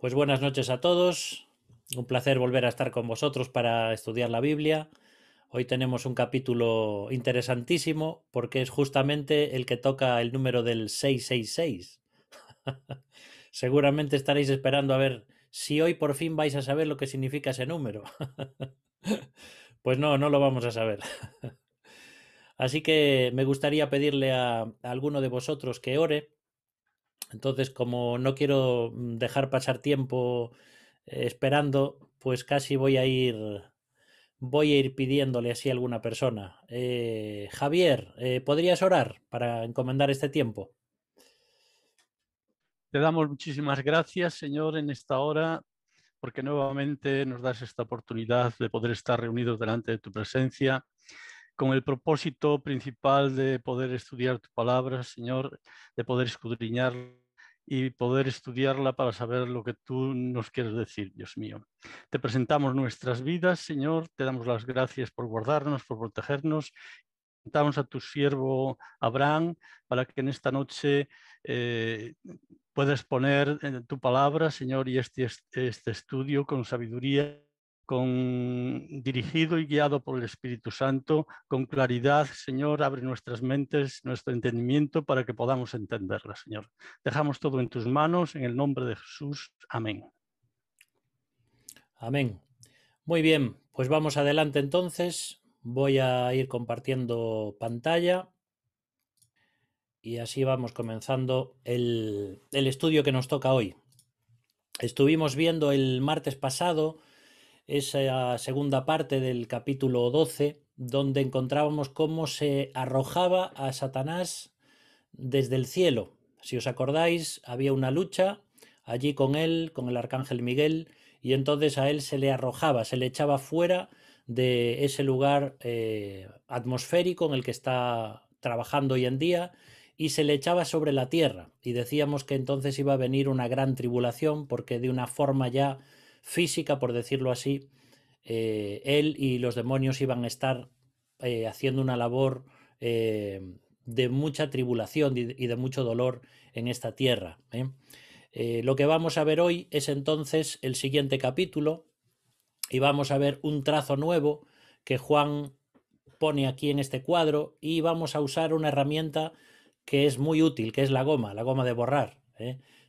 Pues buenas noches a todos. Un placer volver a estar con vosotros para estudiar la Biblia. Hoy tenemos un capítulo interesantísimo porque es justamente el que toca el número del 666. Seguramente estaréis esperando a ver si hoy por fin vais a saber lo que significa ese número. pues no, no lo vamos a saber. Así que me gustaría pedirle a, alguno de vosotros que ore entonces, como no quiero mm, dejar pasar tiempo eh, esperando, pues casi voy a ir voy a ir pidiéndole así a alguna persona. Eh, Javier, eh, ¿podrías orar para encomendar este tiempo? Te damos muchísimas gracias, Señor, en esta hora, porque nuevamente nos das esta oportunidad de poder estar reunidos delante de tu presencia, con el propósito principal de poder estudiar tu palabra, Señor, de poder escudriñarla y poder estudiarla para saber lo que tú nos quieres decir, Dios mío. Te presentamos nuestras vidas, Señor, te damos las gracias por guardarnos, por protegernos. presentamos a tu siervo Abraham para que en esta noche eh, puedas poner en eh, tu palabra, Señor, y este, este estudio con sabiduría con, dirigido y guiado por el Espíritu Santo, con claridad, Señor, abre nuestras mentes, nuestro entendimiento para que podamos entenderla, Señor. Dejamos todo en tus manos, en el nombre de Jesús. Amén. Amén. Muy bien, pues vamos adelante entonces. Voy a ir compartiendo pantalla y así vamos comenzando el, el estudio que nos toca hoy. Estuvimos viendo el martes pasado esa segunda parte del capítulo 12, donde encontrábamos cómo se arrojaba a Satanás desde el cielo. Si os acordáis, había una lucha allí con él, con el arcángel Miguel, y entonces a él se le arrojaba, se le echaba fuera de ese lugar eh, atmosférico en el que está trabajando hoy en día y se le echaba sobre la tierra. Y decíamos que entonces iba a venir una gran tribulación porque de una forma ya física, por decirlo así, eh, él y los demonios iban a estar eh, haciendo una labor eh, de mucha tribulación y de mucho dolor en esta tierra. lo que vamos a ver hoy es entonces el siguiente capítulo y vamos a ver un trazo nuevo que Juan pone aquí en este cuadro y vamos a usar una herramienta que es muy útil, que es la goma, la goma de borrar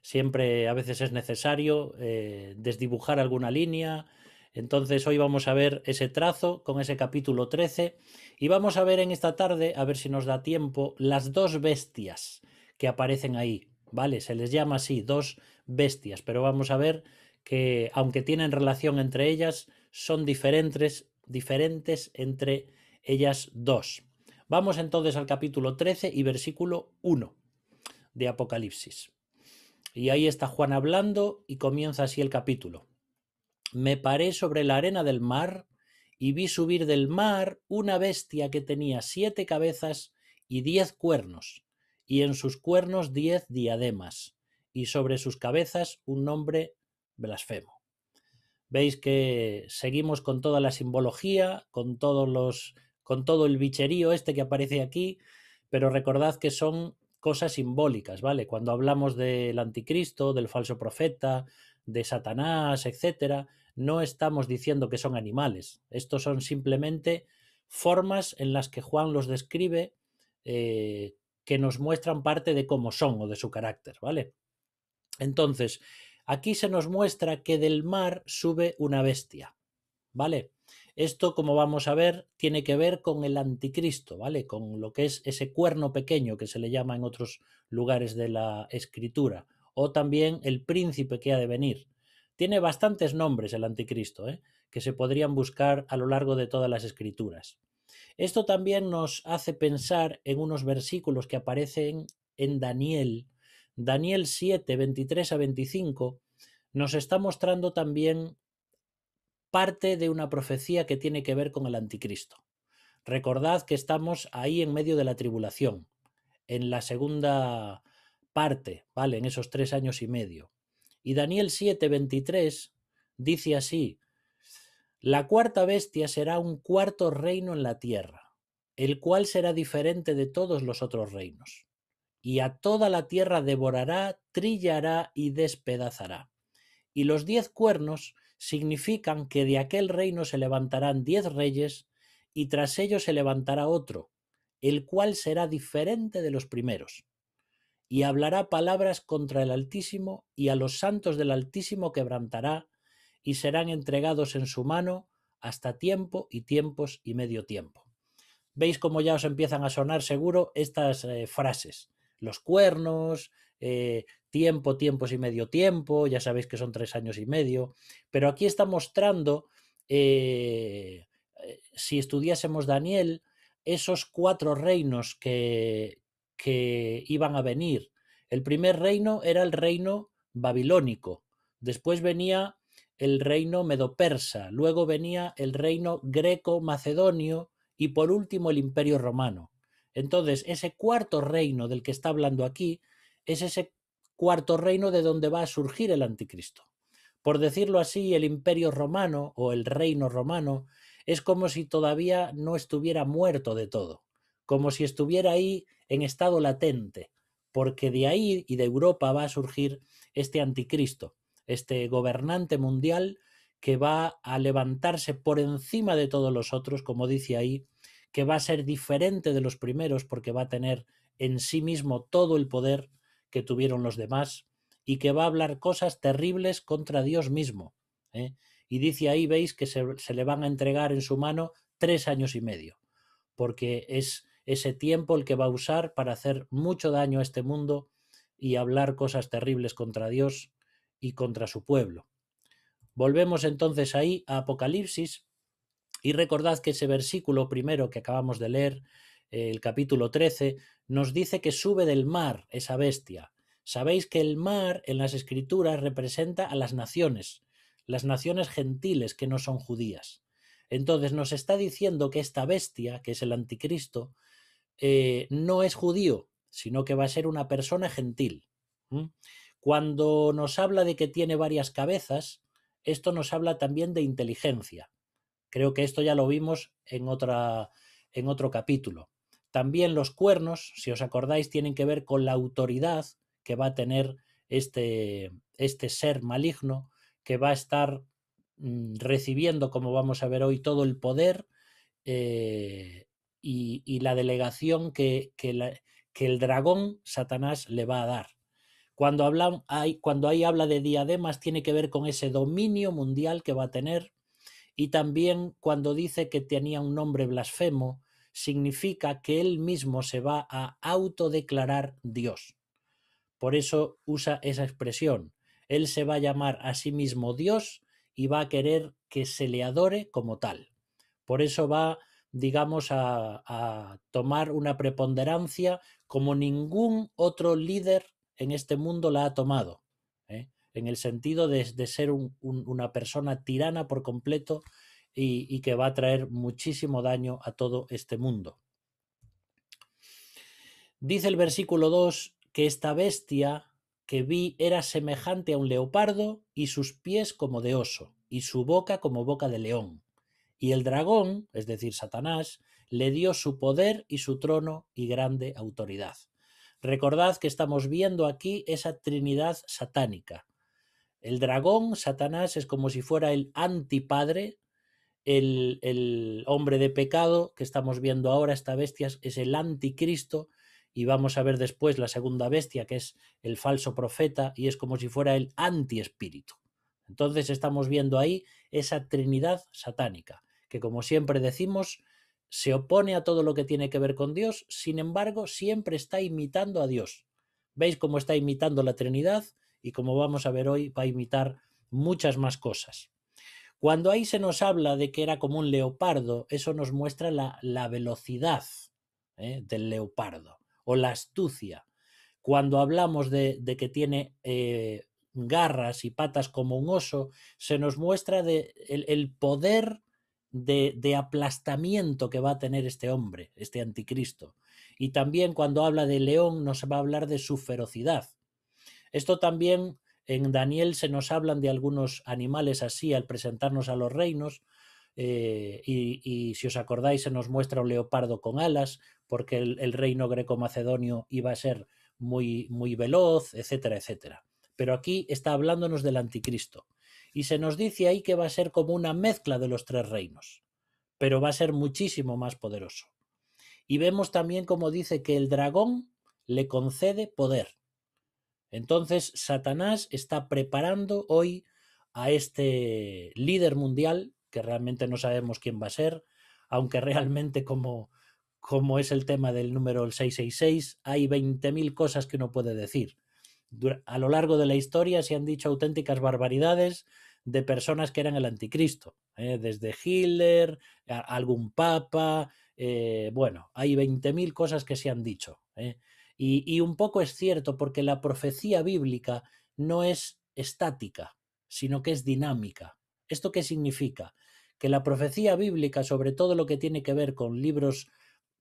siempre a veces es necesario eh, desdibujar alguna línea. Entonces hoy vamos a ver ese trazo con ese capítulo 13 y vamos a ver en esta tarde, a ver si nos da tiempo, las dos bestias que aparecen ahí, ¿vale? Se les llama así, dos bestias, pero vamos a ver que aunque tienen relación entre ellas, son diferentes, diferentes entre ellas dos. Vamos entonces al capítulo 13 y versículo 1 de Apocalipsis. Y ahí está Juan hablando y comienza así el capítulo. Me paré sobre la arena del mar y vi subir del mar una bestia que tenía siete cabezas y diez cuernos, y en sus cuernos diez diademas, y sobre sus cabezas un nombre blasfemo. Veis que seguimos con toda la simbología, con todos los con todo el bicherío este que aparece aquí, pero recordad que son cosas simbólicas, ¿vale? Cuando hablamos del anticristo, del falso profeta, de Satanás, etcétera, no estamos diciendo que son animales. Estos son simplemente formas en las que Juan los describe eh, que nos muestran parte de cómo son o de su carácter, ¿vale? Entonces, aquí se nos muestra que del mar sube una bestia, ¿vale? Esto, como vamos a ver, tiene que ver con el anticristo, ¿vale? Con lo que es ese cuerno pequeño que se le llama en otros lugares de la escritura, o también el príncipe que ha de venir. Tiene bastantes nombres el anticristo, ¿eh? que se podrían buscar a lo largo de todas las escrituras. Esto también nos hace pensar en unos versículos que aparecen en Daniel. Daniel 7, 23 a 25 nos está mostrando también parte de una profecía que tiene que ver con el anticristo. Recordad que estamos ahí en medio de la tribulación, en la segunda parte, ¿vale? En esos tres años y medio. Y Daniel 7:23 dice así, la cuarta bestia será un cuarto reino en la tierra, el cual será diferente de todos los otros reinos, y a toda la tierra devorará, trillará y despedazará. Y los diez cuernos significan que de aquel reino se levantarán diez reyes y tras ellos se levantará otro, el cual será diferente de los primeros, y hablará palabras contra el Altísimo y a los santos del Altísimo quebrantará, y serán entregados en su mano hasta tiempo y tiempos y medio tiempo. Veis cómo ya os empiezan a sonar seguro estas eh, frases, los cuernos, eh, tiempo, tiempos y medio tiempo, ya sabéis que son tres años y medio, pero aquí está mostrando, eh, eh, si estudiásemos Daniel, esos cuatro reinos que, que iban a venir. El primer reino era el reino babilónico, después venía el reino medopersa, luego venía el reino greco-macedonio y por último el imperio romano. Entonces, ese cuarto reino del que está hablando aquí es ese cuarto reino de donde va a surgir el anticristo. Por decirlo así, el imperio romano o el reino romano es como si todavía no estuviera muerto de todo, como si estuviera ahí en estado latente, porque de ahí y de Europa va a surgir este anticristo, este gobernante mundial que va a levantarse por encima de todos los otros, como dice ahí, que va a ser diferente de los primeros porque va a tener en sí mismo todo el poder que tuvieron los demás y que va a hablar cosas terribles contra Dios mismo. ¿eh? Y dice ahí, veis, que se, se, le van a entregar en su mano tres años y medio, porque es ese tiempo el que va a usar para hacer mucho daño a este mundo y hablar cosas terribles contra Dios y contra su pueblo. Volvemos entonces ahí a Apocalipsis y recordad que ese versículo primero que acabamos de leer el capítulo 13, nos dice que sube del mar esa bestia. Sabéis que el mar en las escrituras representa a las naciones, las naciones gentiles que no son judías. Entonces nos está diciendo que esta bestia, que es el anticristo, eh, no es judío, sino que va a ser una persona gentil. Cuando nos habla de que tiene varias cabezas, esto nos habla también de inteligencia. Creo que esto ya lo vimos en, otra, en otro capítulo. También los cuernos, si os acordáis, tienen que ver con la autoridad que va a tener este, este ser maligno, que va a estar mm, recibiendo, como vamos a ver hoy, todo el poder eh, y, la delegación que, que, el dragón Satanás le va a dar. Cuando, habla, cuando ahí habla de diademas, tiene que ver con ese dominio mundial que va a tener. Y también cuando dice que tenía un nombre blasfemo, significa que él mismo se va a autodeclarar Dios. Por eso usa esa expresión. Él se va a llamar a sí mismo Dios y va a querer que se le adore como tal. Por eso va, digamos, a, tomar una preponderancia como ningún otro líder en este mundo la ha tomado, ¿eh? en el sentido de, ser una persona tirana por completo y, que va a traer muchísimo daño a todo este mundo. Dice el versículo 2 que esta bestia que vi era semejante a un leopardo y sus pies como de oso y su boca como boca de león. Y el dragón, es decir, Satanás, le dio su poder y su trono y grande autoridad. Recordad que estamos viendo aquí esa trinidad satánica. El dragón, Satanás, es como si fuera el antipadre, el, hombre de pecado que estamos viendo ahora, esta bestia, es el anticristo, y vamos a ver después la segunda bestia, que es el falso profeta, y es como si fuera el anti espíritu. Entonces estamos viendo ahí esa trinidad satánica, que como siempre decimos, se opone a todo lo que tiene que ver con Dios, sin embargo, siempre está imitando a Dios. ¿Veis cómo está imitando la Trinidad? Y como vamos a ver hoy, va a imitar muchas más cosas. Cuando ahí se nos habla de que era como un leopardo, eso nos muestra la, velocidad ¿eh? del leopardo o la astucia. Cuando hablamos de, que tiene eh, garras y patas como un oso, se nos muestra el, poder de, de, aplastamiento que va a tener este hombre, este anticristo. Y también cuando habla de león nos va a hablar de su ferocidad. Esto también en Daniel se nos hablan de algunos animales así al presentarnos a los reinos, eh, y, si os acordáis se nos muestra un leopardo con alas, porque el, reino greco-macedonio iba a ser muy, muy veloz, etcétera, etcétera. Pero aquí está hablándonos del anticristo, y se nos dice ahí que va a ser como una mezcla de los tres reinos, pero va a ser muchísimo más poderoso. Y vemos también como dice que el dragón le concede poder. Entonces, Satanás está preparando hoy a este líder mundial, que realmente no sabemos quién va a ser, aunque realmente como, es el tema del número 666, hay 20.000 cosas que uno puede decir. A lo largo de la historia se han dicho auténticas barbaridades de personas que eran el anticristo, ¿eh? desde Hitler, algún papa, eh, bueno, hay 20.000 cosas que se han dicho. ¿eh? Y, un poco es cierto, porque la profecía bíblica no es estática, sino que es dinámica. ¿Esto qué significa? Que la profecía bíblica, sobre todo lo que tiene que ver con libros,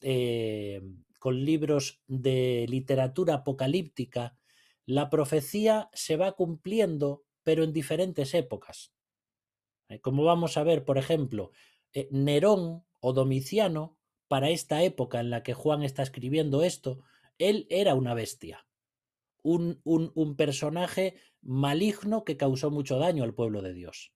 eh, con libros de literatura apocalíptica, la profecía se va cumpliendo, pero en diferentes épocas. Eh, como vamos a ver, por ejemplo, eh, Nerón o Domiciano, para esta época en la que Juan está escribiendo esto, él era una bestia, un, personaje maligno que causó mucho daño al pueblo de Dios.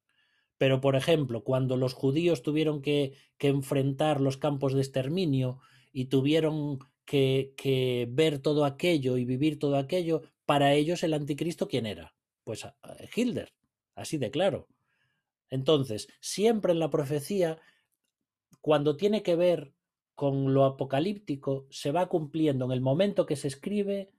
Pero, por ejemplo, cuando los judíos tuvieron que, enfrentar los campos de exterminio y tuvieron que, ver todo aquello y vivir todo aquello, para ellos el anticristo, ¿quién era? Pues ah, Hilder, así de claro. Entonces, siempre en la profecía, cuando tiene que ver con lo apocalíptico se va cumpliendo en el momento que se escribe,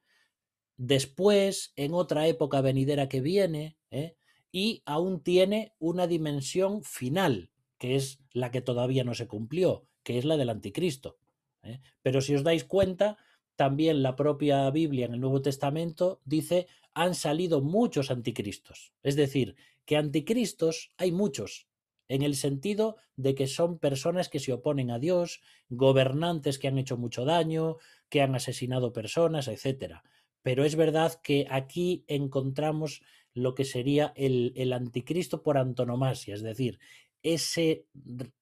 después, en otra época venidera que viene, ¿eh? y aún tiene una dimensión final, que es la que todavía no se cumplió, que es la del anticristo. ¿eh? Pero si os dais cuenta, también la propia Biblia en el Nuevo Testamento dice, han salido muchos anticristos. Es decir, que anticristos hay muchos, en el sentido de que son personas que se oponen a Dios, gobernantes que han hecho mucho daño, que han asesinado personas, etc. Pero es verdad que aquí encontramos lo que sería el, anticristo por antonomasia, es decir, ese,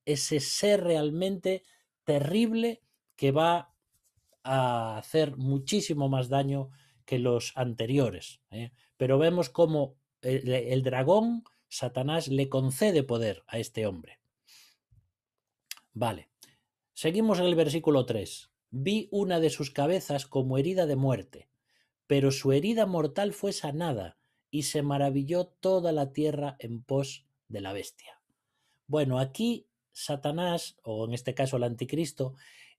ese ser realmente terrible que va a hacer muchísimo más daño que los anteriores. ¿eh? Pero vemos cómo el dragón Satanás le concede poder a este hombre. Vale, seguimos en el versículo 3. Vi una de sus cabezas como herida de muerte, pero su herida mortal fue sanada y se maravilló toda la tierra en pos de la bestia. Bueno, aquí Satanás, o en este caso el anticristo,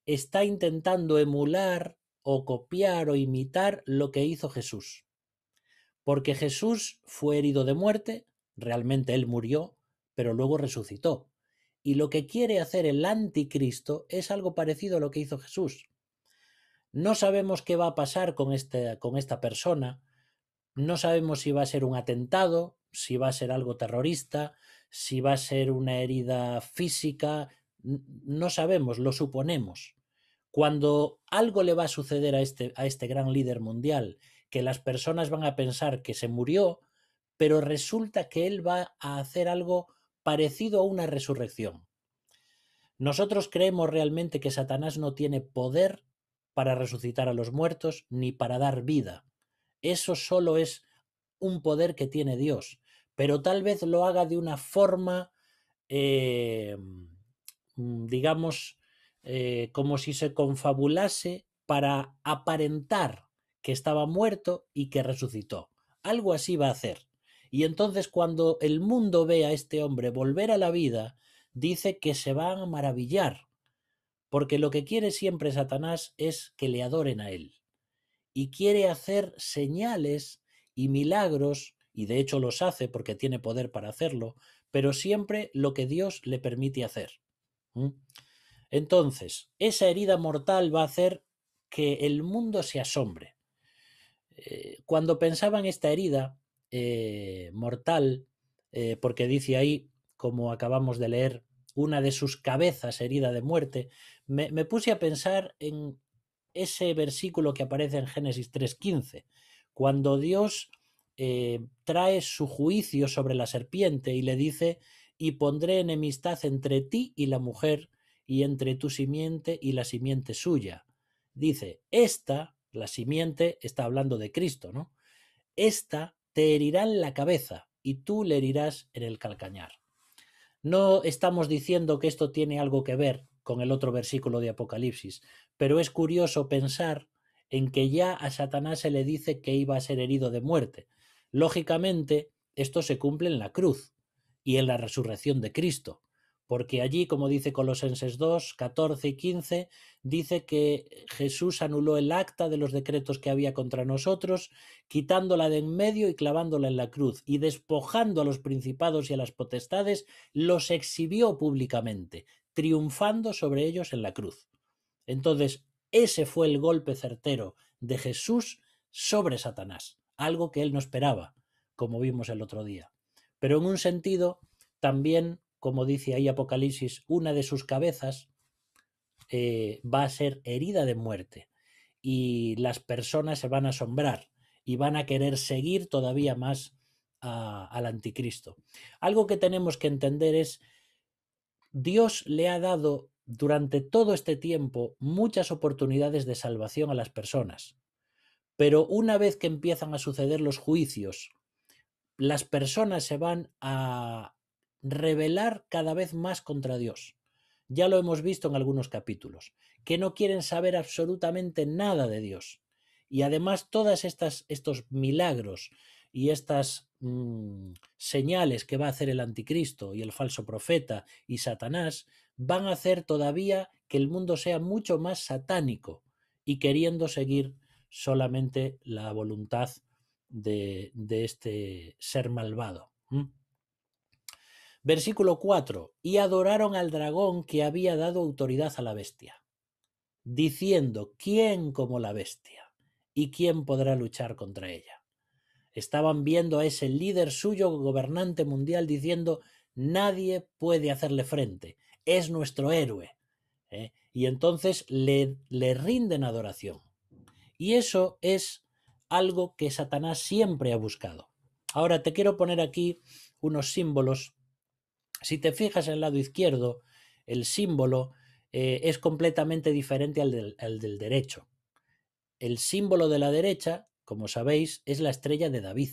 está intentando emular o copiar o imitar lo que hizo Jesús. Porque Jesús fue herido de muerte, Realmente él murió, pero luego resucitó. Y lo que quiere hacer el anticristo es algo parecido a lo que hizo Jesús. No sabemos qué va a pasar con, este, con esta persona, no sabemos si va a ser un atentado, si va a ser algo terrorista, si va a ser una herida física, no sabemos, lo suponemos. Cuando algo le va a suceder a este, a este gran líder mundial, que las personas van a pensar que se murió, pero resulta que Él va a hacer algo parecido a una resurrección. Nosotros creemos realmente que Satanás no tiene poder para resucitar a los muertos ni para dar vida. Eso solo es un poder que tiene Dios, pero tal vez lo haga de una forma, eh, mm, digamos, eh, como si se confabulase para aparentar que estaba muerto y que resucitó. Algo así va a hacer. Y entonces cuando el mundo ve a este hombre volver a la vida, dice que se van a maravillar, porque lo que quiere siempre Satanás es que le adoren a él. Y quiere hacer señales y milagros, y de hecho los hace porque tiene poder para hacerlo, pero siempre lo que Dios le permite hacer. Entonces, esa herida mortal va a hacer que el mundo se asombre. Eh, cuando pensaba en esta herida, eh, mortal, eh, porque dice ahí, como acabamos de leer, una de sus cabezas herida de muerte, me, puse a pensar en ese versículo que aparece en Génesis 3.15, cuando Dios eh, trae su juicio sobre la serpiente y le dice, y pondré enemistad entre ti y la mujer, y entre tu simiente y la simiente suya. Dice, esta, la simiente, está hablando de Cristo, ¿no? Esta te herirán la cabeza y tú le herirás en el calcañar. No estamos diciendo que esto tiene algo que ver con el otro versículo de Apocalipsis, pero es curioso pensar en que ya a Satanás se le dice que iba a ser herido de muerte. Lógicamente, esto se cumple en la cruz y en la resurrección de Cristo porque allí, como dice Colosenses 2, 14 y 15, dice que Jesús anuló el acta de los decretos que había contra nosotros, quitándola de en medio y clavándola en la cruz, y despojando a los principados y a las potestades, los exhibió públicamente, triunfando sobre ellos en la cruz. Entonces, ese fue el golpe certero de Jesús sobre Satanás, algo que él no esperaba, como vimos el otro día. Pero en un sentido, también como dice ahí Apocalipsis, una de sus cabezas eh, va a ser herida de muerte y las personas se van a asombrar y van a querer seguir todavía más al anticristo. Algo que tenemos que entender es, Dios le ha dado durante todo este tiempo muchas oportunidades de salvación a las personas, pero una vez que empiezan a suceder los juicios, las personas se van a, rebelar cada vez más contra Dios. Ya lo hemos visto en algunos capítulos, que no quieren saber absolutamente nada de Dios. Y además todas estas estos milagros y estas mm, señales que va a hacer el anticristo y el falso profeta y Satanás van a hacer todavía que el mundo sea mucho más satánico y queriendo seguir solamente la voluntad de, de este ser malvado. Versículo 4. Y adoraron al dragón que había dado autoridad a la bestia, diciendo, ¿quién como la bestia? ¿Y quién podrá luchar contra ella? Estaban viendo a ese líder suyo, gobernante mundial, diciendo, nadie puede hacerle frente, es nuestro héroe. ¿eh? Y entonces le, le rinden adoración. Y eso es algo que Satanás siempre ha buscado. Ahora te quiero poner aquí unos símbolos si te fijas en el lado izquierdo, el símbolo eh, es completamente diferente al del, derecho. El símbolo de la derecha, como sabéis, es la estrella de David.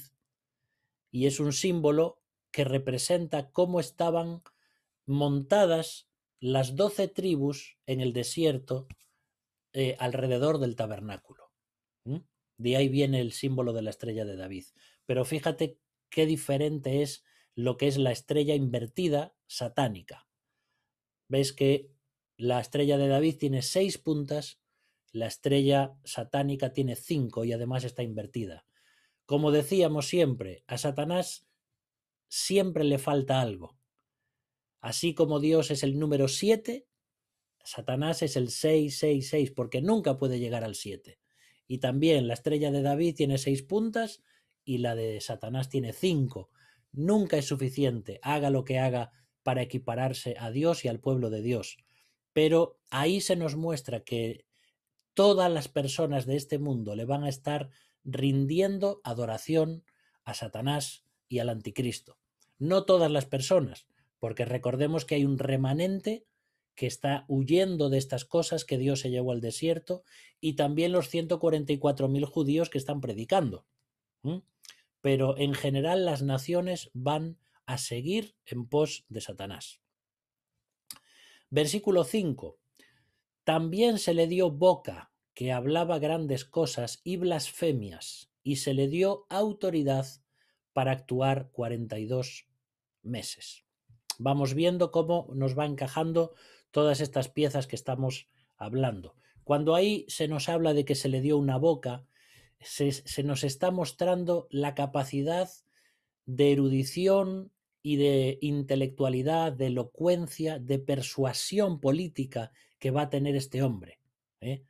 Y es un símbolo que representa cómo estaban montadas las doce tribus en el desierto eh, alrededor del tabernáculo. De ahí viene el símbolo de la estrella de David. Pero fíjate qué diferente es lo que es la estrella invertida satánica. Ves que la estrella de David tiene seis puntas, la estrella satánica tiene cinco y además está invertida. Como decíamos siempre, a Satanás siempre le falta algo. Así como Dios es el número siete, Satanás es el seis, porque nunca puede llegar al siete. Y también la estrella de David tiene seis puntas y la de Satanás tiene cinco Nunca es suficiente, haga lo que haga para equipararse a Dios y al pueblo de Dios. Pero ahí se nos muestra que todas las personas de este mundo le van a estar rindiendo adoración a Satanás y al anticristo. No todas las personas, porque recordemos que hay un remanente que está huyendo de estas cosas que Dios se llevó al desierto y también los 144.000 judíos que están predicando pero en general las naciones van a seguir en pos de Satanás. Versículo 5. También se le dio boca que hablaba grandes cosas y blasfemias, y se le dio autoridad para actuar 42 meses. Vamos viendo cómo nos va encajando todas estas piezas que estamos hablando. Cuando ahí se nos habla de que se le dio una boca, se, nos está mostrando la capacidad de erudición y de intelectualidad, de elocuencia, de persuasión política que va a tener este hombre. ¿eh?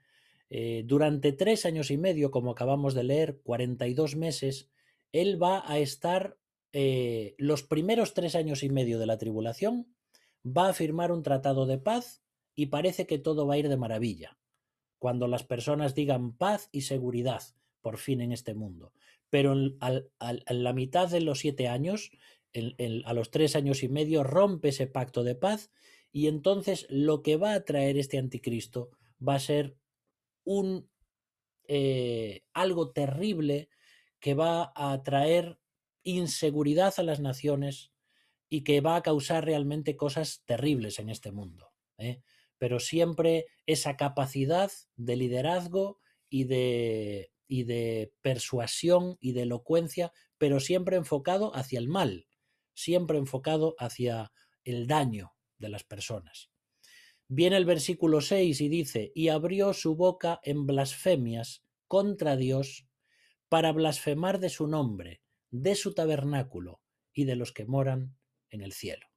Eh, durante tres años y medio, como acabamos de leer, 42 meses, él va a estar eh, los primeros tres años y medio de la tribulación, va a firmar un tratado de paz y parece que todo va a ir de maravilla. Cuando las personas digan paz y seguridad, por fin en este mundo. Pero en, la mitad de los siete años, a los tres años y medio, rompe ese pacto de paz y entonces lo que va a traer este anticristo va a ser un eh, algo terrible que va a traer inseguridad a las naciones y que va a causar realmente cosas terribles en este mundo. ¿eh? Pero siempre esa capacidad de liderazgo y de y de persuasión y de elocuencia, pero siempre enfocado hacia el mal, siempre enfocado hacia el daño de las personas. Viene el versículo 6 y dice, y abrió su boca en blasfemias contra Dios para blasfemar de su nombre, de su tabernáculo y de los que moran en el cielo.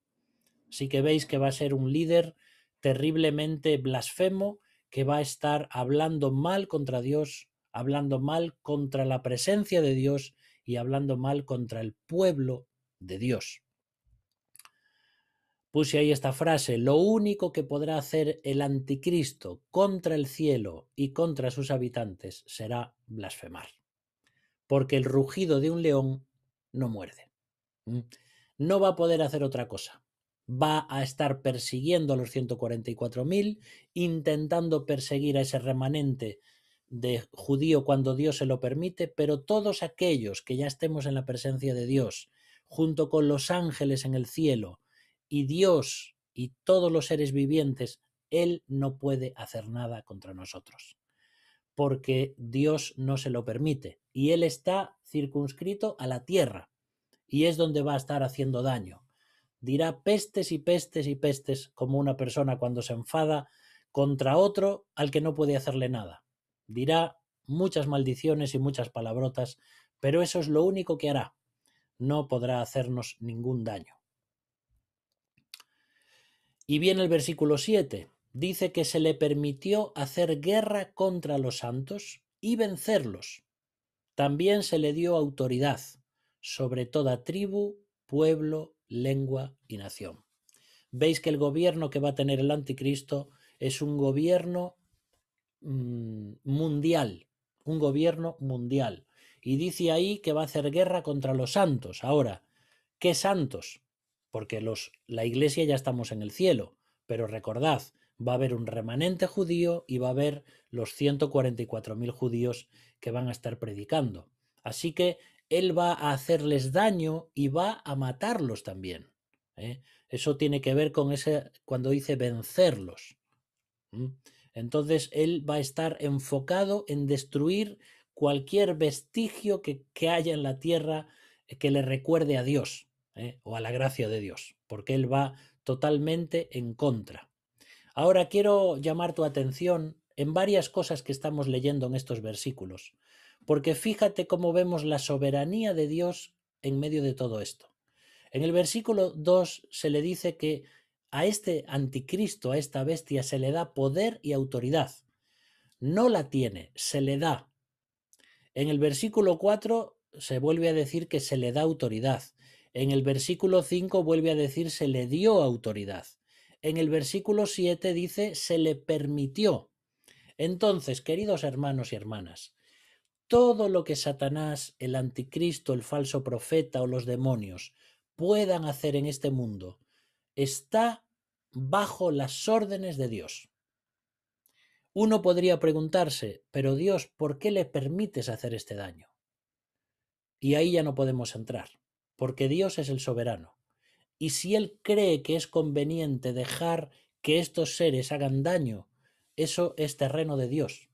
Así que veis que va a ser un líder terriblemente blasfemo que va a estar hablando mal contra Dios, hablando mal contra la presencia de Dios y hablando mal contra el pueblo de Dios. Puse ahí esta frase, lo único que podrá hacer el anticristo contra el cielo y contra sus habitantes será blasfemar, porque el rugido de un león no muerde. No va a poder hacer otra cosa. Va a estar persiguiendo a los 144.000, intentando perseguir a ese remanente de judío cuando Dios se lo permite, pero todos aquellos que ya estemos en la presencia de Dios, junto con los ángeles en el cielo, y Dios y todos los seres vivientes, Él no puede hacer nada contra nosotros, porque Dios no se lo permite, y Él está circunscrito a la tierra, y es donde va a estar haciendo daño. Dirá pestes y pestes y pestes como una persona cuando se enfada contra otro al que no puede hacerle nada Dirá muchas maldiciones y muchas palabrotas, pero eso es lo único que hará. No podrá hacernos ningún daño. Y viene el versículo 7. Dice que se le permitió hacer guerra contra los santos y vencerlos. También se le dio autoridad sobre toda tribu, pueblo, lengua y nación. Veis que el gobierno que va a tener el anticristo es un gobierno Mm, mundial, un gobierno mundial. Y dice ahí que va a hacer guerra contra los santos. Ahora, ¿qué santos? Porque los, la iglesia ya estamos en el cielo, pero recordad, va a haber un remanente judío y va a haber los 144.000 judíos que van a estar predicando. Así que él va a hacerles daño y va a matarlos también. ¿eh? Eso tiene que ver con ese cuando dice vencerlos. Entonces él va a estar enfocado en destruir cualquier vestigio que, haya en la tierra eh, que le recuerde a Dios ¿eh? o a la gracia de Dios, porque él va totalmente en contra. Ahora quiero llamar tu atención en varias cosas que estamos leyendo en estos versículos, porque fíjate cómo vemos la soberanía de Dios en medio de todo esto. En el versículo 2 se le dice que a este anticristo, a esta bestia, se le da poder y autoridad. No la tiene, se le da. En el versículo 4 se vuelve a decir que se le da autoridad. En el versículo 5 vuelve a decir se le dio autoridad. En el versículo 7 dice se le permitió. Entonces, queridos hermanos y hermanas, todo lo que Satanás, el anticristo, el falso profeta o los demonios puedan hacer en este mundo está bajo las órdenes de Dios. Uno podría preguntarse, pero Dios, ¿por qué le permites hacer este daño? Y ahí ya no podemos entrar, porque Dios es el soberano. Y si Él cree que es conveniente dejar que estos seres hagan daño, eso es terreno de Dios.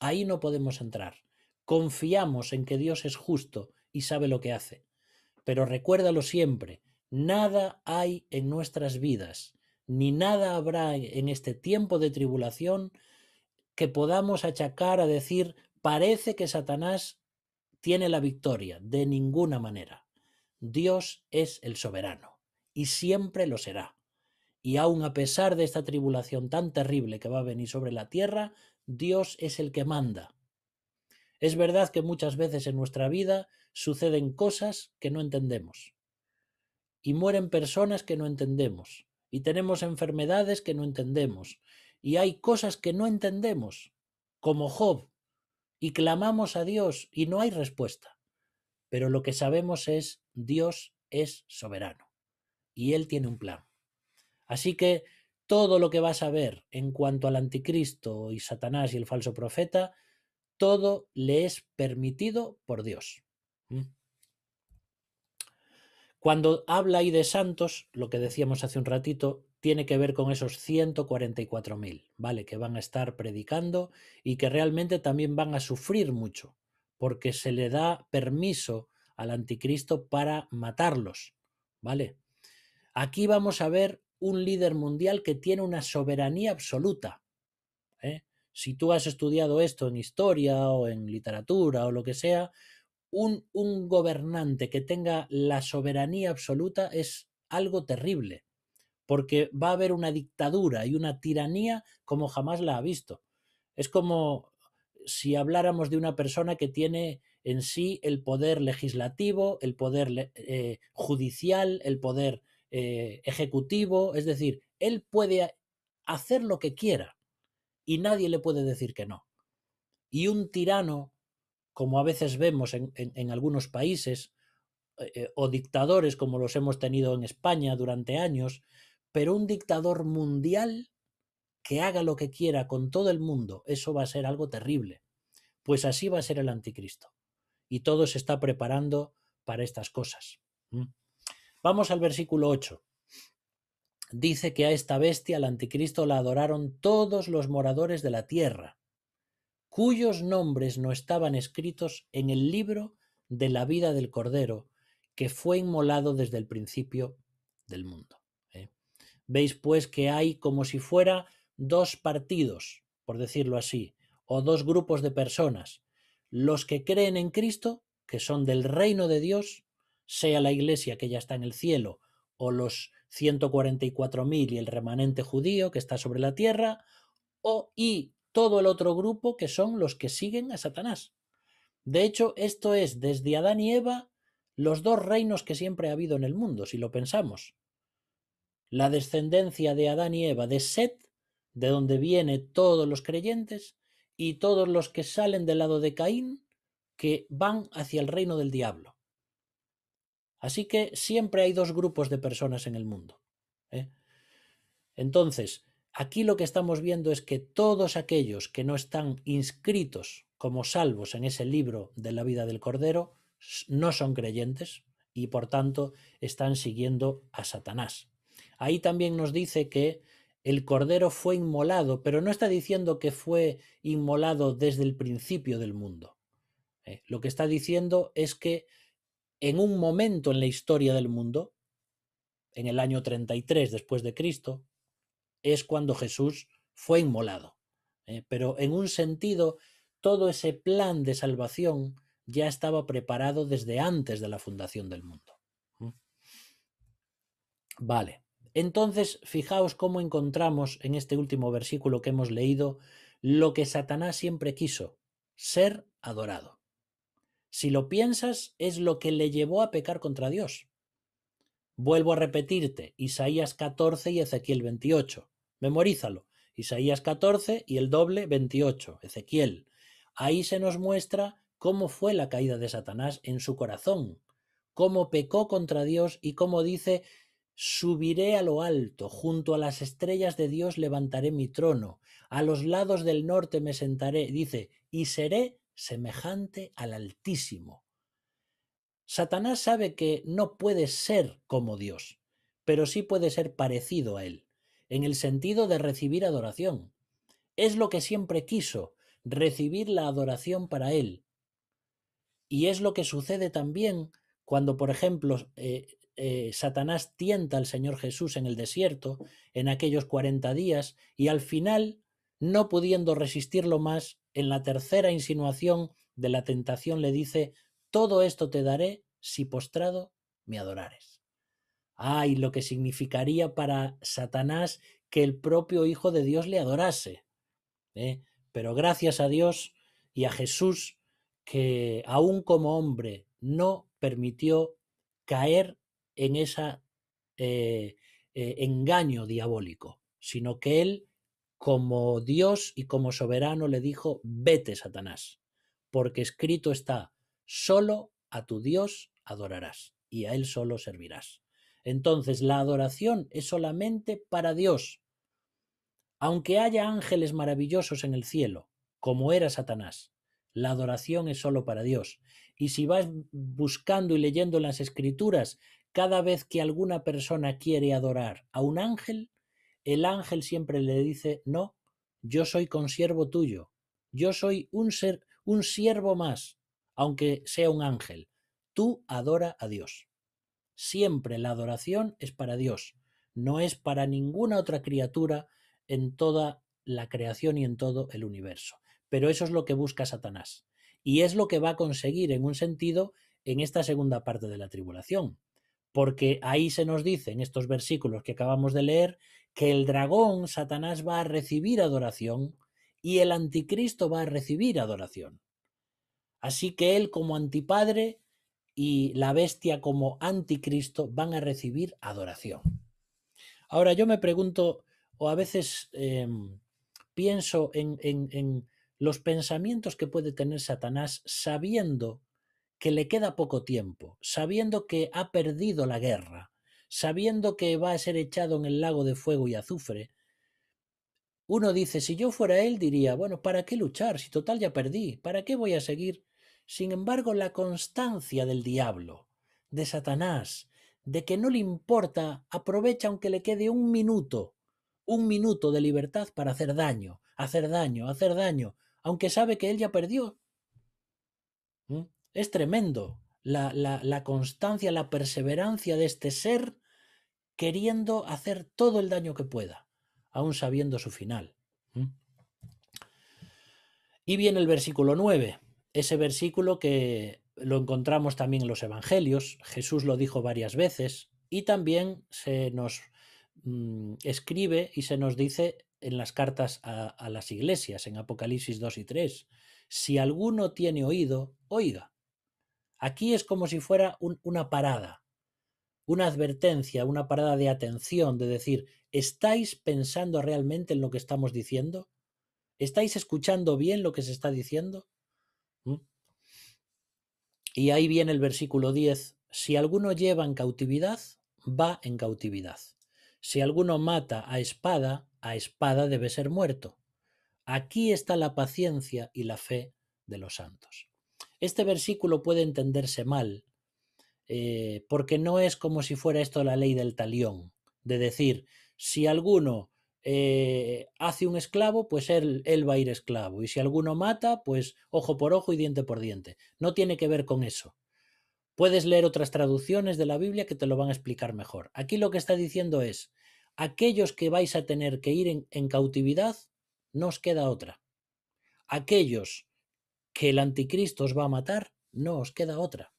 Ahí no podemos entrar. Confiamos en que Dios es justo y sabe lo que hace. Pero recuérdalo siempre, nada hay en nuestras vidas ni nada habrá en este tiempo de tribulación que podamos achacar a decir, parece que Satanás tiene la victoria, de ninguna manera. Dios es el soberano, y siempre lo será. Y aun a pesar de esta tribulación tan terrible que va a venir sobre la tierra, Dios es el que manda. Es verdad que muchas veces en nuestra vida suceden cosas que no entendemos. Y mueren personas que no entendemos y tenemos enfermedades que no entendemos y hay cosas que no entendemos, como Job, y clamamos a Dios y no hay respuesta. Pero lo que sabemos es Dios es soberano y Él tiene un plan. Así que todo lo que vas a ver en cuanto al anticristo y Satanás y el falso profeta, todo le es permitido por Dios. ¿Mm? Cuando habla ahí de santos, lo que decíamos hace un ratito, tiene que ver con esos 144.000, ¿vale? Que van a estar predicando y que realmente también van a sufrir mucho, porque se le da permiso al anticristo para matarlos, ¿vale? Aquí vamos a ver un líder mundial que tiene una soberanía absoluta. ¿eh? Si tú has estudiado esto en historia o en literatura o lo que sea, un, gobernante que tenga la soberanía absoluta es algo terrible, porque va a haber una dictadura y una tiranía como jamás la ha visto. Es como si habláramos de una persona que tiene en sí el poder legislativo, el poder eh, judicial, el poder eh, ejecutivo, es decir, él puede hacer lo que quiera y nadie le puede decir que no. Y un tirano como a veces vemos en, algunos países, eh, eh, o dictadores como los hemos tenido en España durante años, pero un dictador mundial que haga lo que quiera con todo el mundo, eso va a ser algo terrible. Pues así va a ser el anticristo. Y todo se está preparando para estas cosas. Vamos al versículo 8. Dice que a esta bestia, al anticristo, la adoraron todos los moradores de la tierra cuyos nombres no estaban escritos en el libro de la vida del Cordero, que fue inmolado desde el principio del mundo. ¿eh? Veis pues que hay como si fuera dos partidos, por decirlo así, o dos grupos de personas, los que creen en Cristo, que son del reino de Dios, sea la iglesia que ya está en el cielo, o los 144.000 y el remanente judío que está sobre la tierra, o y todo el otro grupo que son los que siguen a Satanás. De hecho, esto es, desde Adán y Eva, los dos reinos que siempre ha habido en el mundo, si lo pensamos. La descendencia de Adán y Eva de Set, de donde vienen todos los creyentes, y todos los que salen del lado de Caín, que van hacia el reino del diablo. Así que siempre hay dos grupos de personas en el mundo. ¿eh? Entonces, Aquí lo que estamos viendo es que todos aquellos que no están inscritos como salvos en ese libro de la vida del Cordero no son creyentes y por tanto están siguiendo a Satanás. Ahí también nos dice que el Cordero fue inmolado, pero no está diciendo que fue inmolado desde el principio del mundo. ¿eh? Lo que está diciendo es que en un momento en la historia del mundo, en el año 33 después de Cristo, es cuando Jesús fue inmolado. ¿eh? Pero en un sentido, todo ese plan de salvación ya estaba preparado desde antes de la fundación del mundo. Vale, entonces fijaos cómo encontramos en este último versículo que hemos leído lo que Satanás siempre quiso, ser adorado. Si lo piensas, es lo que le llevó a pecar contra Dios. Vuelvo a repetirte, Isaías 14 y Ezequiel 28. Memorízalo. Isaías 14 y el doble 28, Ezequiel. Ahí se nos muestra cómo fue la caída de Satanás en su corazón, cómo pecó contra Dios y cómo dice, subiré a lo alto, junto a las estrellas de Dios levantaré mi trono, a los lados del norte me sentaré, dice, y seré semejante al Altísimo. Satanás sabe que no puede ser como Dios, pero sí puede ser parecido a él en el sentido de recibir adoración. Es lo que siempre quiso, recibir la adoración para él. Y es lo que sucede también cuando, por ejemplo, eh, eh, Satanás tienta al Señor Jesús en el desierto, en aquellos cuarenta días, y al final, no pudiendo resistirlo más, en la tercera insinuación de la tentación le dice, todo esto te daré si postrado me adorares. Ay, lo que significaría para Satanás que el propio Hijo de Dios le adorase. ¿eh? Pero gracias a Dios y a Jesús, que aún como hombre no permitió caer en ese eh, eh, engaño diabólico, sino que él, como Dios y como soberano, le dijo, vete, Satanás, porque escrito está, solo a tu Dios adorarás y a él solo servirás. Entonces la adoración es solamente para Dios, aunque haya ángeles maravillosos en el cielo, como era Satanás. La adoración es solo para Dios. Y si vas buscando y leyendo las escrituras, cada vez que alguna persona quiere adorar a un ángel, el ángel siempre le dice, no, yo soy consiervo tuyo, yo soy un ser, un siervo más, aunque sea un ángel. Tú adora a Dios. Siempre la adoración es para Dios, no es para ninguna otra criatura en toda la creación y en todo el universo. Pero eso es lo que busca Satanás. Y es lo que va a conseguir en un sentido en esta segunda parte de la tribulación. Porque ahí se nos dice en estos versículos que acabamos de leer que el dragón, Satanás, va a recibir adoración y el anticristo va a recibir adoración. Así que él como antipadre y la bestia como anticristo van a recibir adoración. Ahora yo me pregunto, o a veces em, pienso en, en los pensamientos que puede tener Satanás sabiendo que le queda poco tiempo, sabiendo que ha perdido la guerra, sabiendo que va a ser echado en el lago de fuego y azufre, uno dice, si yo fuera él, diría, bueno, ¿para qué luchar? Si total ya perdí, ¿para qué voy a seguir sin embargo, la constancia del diablo, de Satanás, de que no le importa, aprovecha aunque le quede un minuto, un minuto de libertad para hacer daño, hacer daño, hacer daño, aunque sabe que él ya perdió. ¿Mm? Es tremendo la, constancia, la perseverancia de este ser queriendo hacer todo el daño que pueda, aún sabiendo su final. ¿Mm? Y viene el versículo 9 ese versículo que lo encontramos también en los Evangelios, Jesús lo dijo varias veces y también se nos mm, escribe y se nos dice en las cartas a, las iglesias, en Apocalipsis 2 y 3, si alguno tiene oído, oiga. Aquí es como si fuera una parada, una advertencia, una parada de atención, de decir, ¿estáis pensando realmente en lo que estamos diciendo? ¿Estáis escuchando bien lo que se está diciendo? Y ahí viene el versículo 10, si alguno lleva en cautividad, va en cautividad. Si alguno mata a espada, a espada debe ser muerto. Aquí está la paciencia y la fe de los santos. Este versículo puede entenderse mal, eh, porque no es como si fuera esto la ley del talión, de decir, si alguno eh, hace un esclavo, pues él, va a ir esclavo. Y si alguno mata, pues ojo por ojo y diente por diente. No tiene que ver con eso. Puedes leer otras traducciones de la Biblia que te lo van a explicar mejor. Aquí lo que está diciendo es, aquellos que vais a tener que ir en, en cautividad, no os queda otra. Aquellos que el anticristo os va a matar, no os queda otra.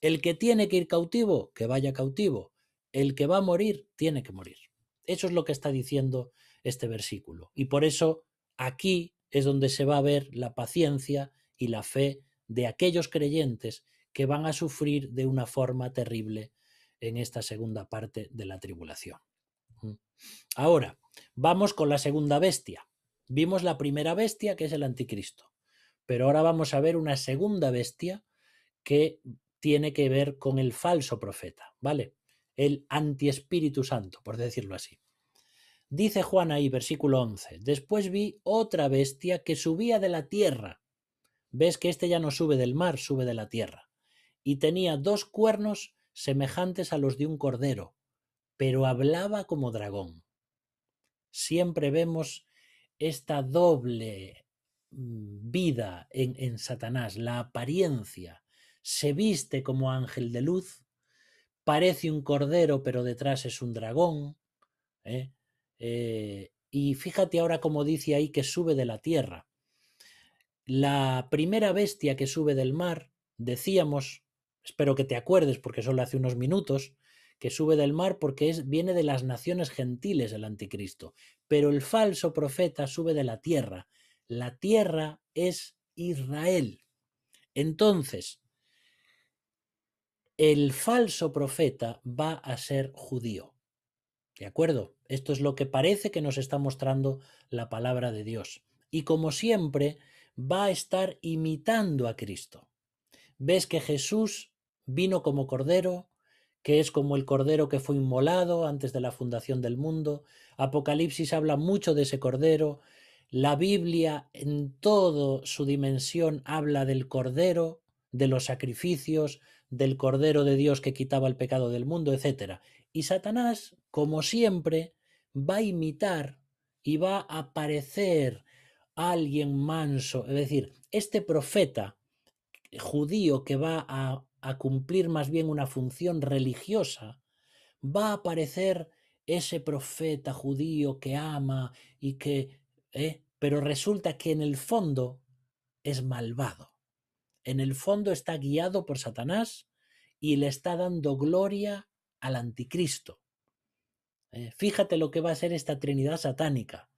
El que tiene que ir cautivo, que vaya cautivo. El que va a morir, tiene que morir. Eso es lo que está diciendo este versículo. Y por eso aquí es donde se va a ver la paciencia y la fe de aquellos creyentes que van a sufrir de una forma terrible en esta segunda parte de la tribulación. ¿Mm? Ahora, vamos con la segunda bestia. Vimos la primera bestia, que es el anticristo, pero ahora vamos a ver una segunda bestia que tiene que ver con el falso profeta, ¿vale? el anti-Espíritu Santo, por decirlo así. Dice Juan ahí, versículo 11, después vi otra bestia que subía de la tierra. Ves que este ya no sube del mar, sube de la tierra. Y tenía dos cuernos semejantes a los de un cordero, pero hablaba como dragón. Siempre vemos esta doble mm, vida en, en Satanás, la apariencia. Se viste como ángel de luz parece un cordero, pero detrás es un dragón. ¿eh? Eh, y fíjate ahora cómo dice ahí que sube de la tierra. La primera bestia que sube del mar, decíamos, espero que te acuerdes porque solo hace unos minutos, que sube del mar porque es, viene de las naciones gentiles el anticristo. Pero el falso profeta sube de la tierra. La tierra es Israel. Entonces, el falso profeta va a ser judío. ¿De acuerdo? Esto es lo que parece que nos está mostrando la palabra de Dios. Y como siempre, va a estar imitando a Cristo. Ves que Jesús vino como cordero, que es como el cordero que fue inmolado antes de la fundación del mundo. Apocalipsis habla mucho de ese cordero. La Biblia en toda su dimensión habla del cordero, de los sacrificios, del Cordero de Dios que quitaba el pecado del mundo, etc. Y Satanás, como siempre, va a imitar y va a parecer alguien manso, es decir, este profeta judío que va a, cumplir más bien una función religiosa, va a aparecer ese profeta judío que ama y que... Eh, pero resulta que en el fondo es malvado en el fondo está guiado por Satanás y le está dando gloria al anticristo. Eh, fíjate lo que va a ser esta Trinidad satánica,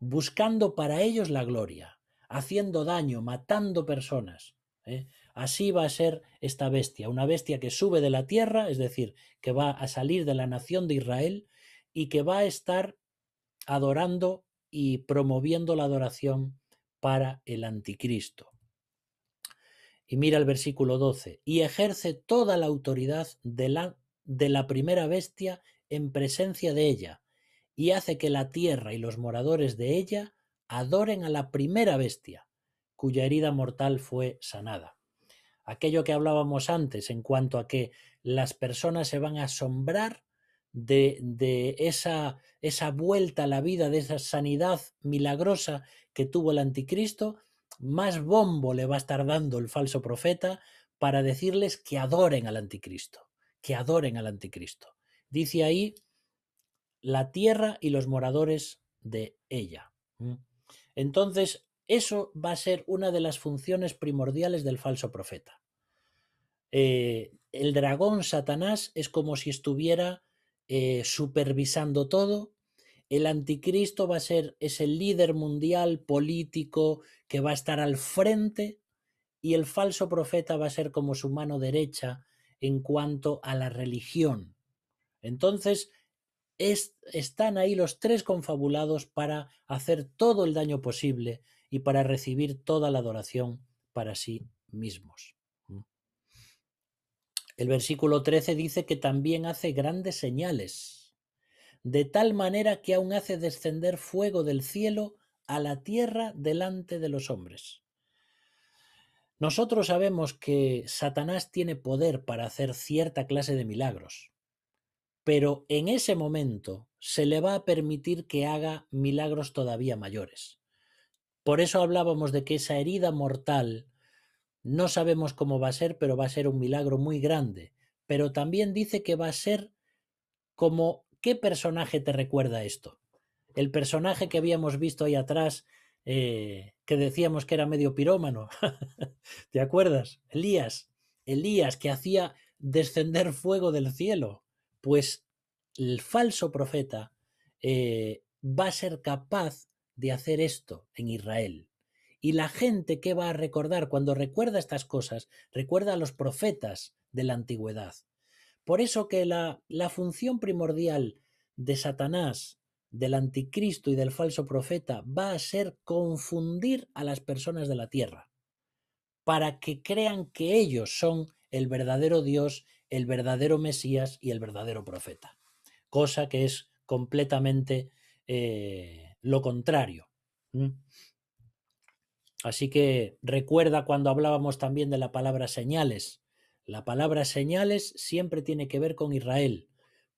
buscando para ellos la gloria, haciendo daño, matando personas. Eh. Así va a ser esta bestia, una bestia que sube de la tierra, es decir, que va a salir de la nación de Israel y que va a estar adorando y promoviendo la adoración para el anticristo. Y mira el versículo 12, y ejerce toda la autoridad de la, primera bestia en presencia de ella, y hace que la tierra y los moradores de ella adoren a la primera bestia, cuya herida mortal fue sanada aquello que hablábamos antes en cuanto a que las personas se van a asombrar de, de esa, esa, vuelta a la vida, de esa sanidad milagrosa que tuvo el anticristo, más bombo le va a estar dando el falso profeta para decirles que adoren al anticristo, que adoren al anticristo. Dice ahí la tierra y los moradores de ella. Mm. Entonces, eso va a ser una de las funciones primordiales del falso profeta. Eh, el dragón Satanás es como si estuviera eh, supervisando todo el anticristo va a ser ese líder mundial político que va a estar al frente y el falso profeta va a ser como su mano derecha en cuanto a la religión. Entonces, están ahí los tres confabulados para hacer todo el daño posible y para recibir toda la adoración para sí mismos. ¿Mm? El versículo 13 dice que también hace grandes señales de tal manera que aún hace descender fuego del cielo a la tierra delante de los hombres. Nosotros sabemos que Satanás tiene poder para hacer cierta clase de milagros, pero en ese momento se le va a permitir que haga milagros todavía mayores. Por eso hablábamos de que esa herida mortal no sabemos cómo va a ser, pero va a ser un milagro muy grande, pero también dice que va a ser como ¿Qué personaje te recuerda esto? El personaje que habíamos visto ahí atrás, eh, que decíamos que era medio pirómano. ¿Te acuerdas? Elías. Elías que hacía descender fuego del cielo. Pues el falso profeta eh, va a ser capaz de hacer esto en Israel. Y la gente que va a recordar cuando recuerda estas cosas, recuerda a los profetas de la antigüedad. Por eso que la, función primordial de Satanás, del anticristo y del falso profeta va a ser confundir a las personas de la tierra para que crean que ellos son el verdadero Dios, el verdadero Mesías y el verdadero profeta, cosa que es completamente eh, lo contrario. Así que recuerda cuando hablábamos también de la palabra señales, la palabra señales siempre tiene que ver con Israel.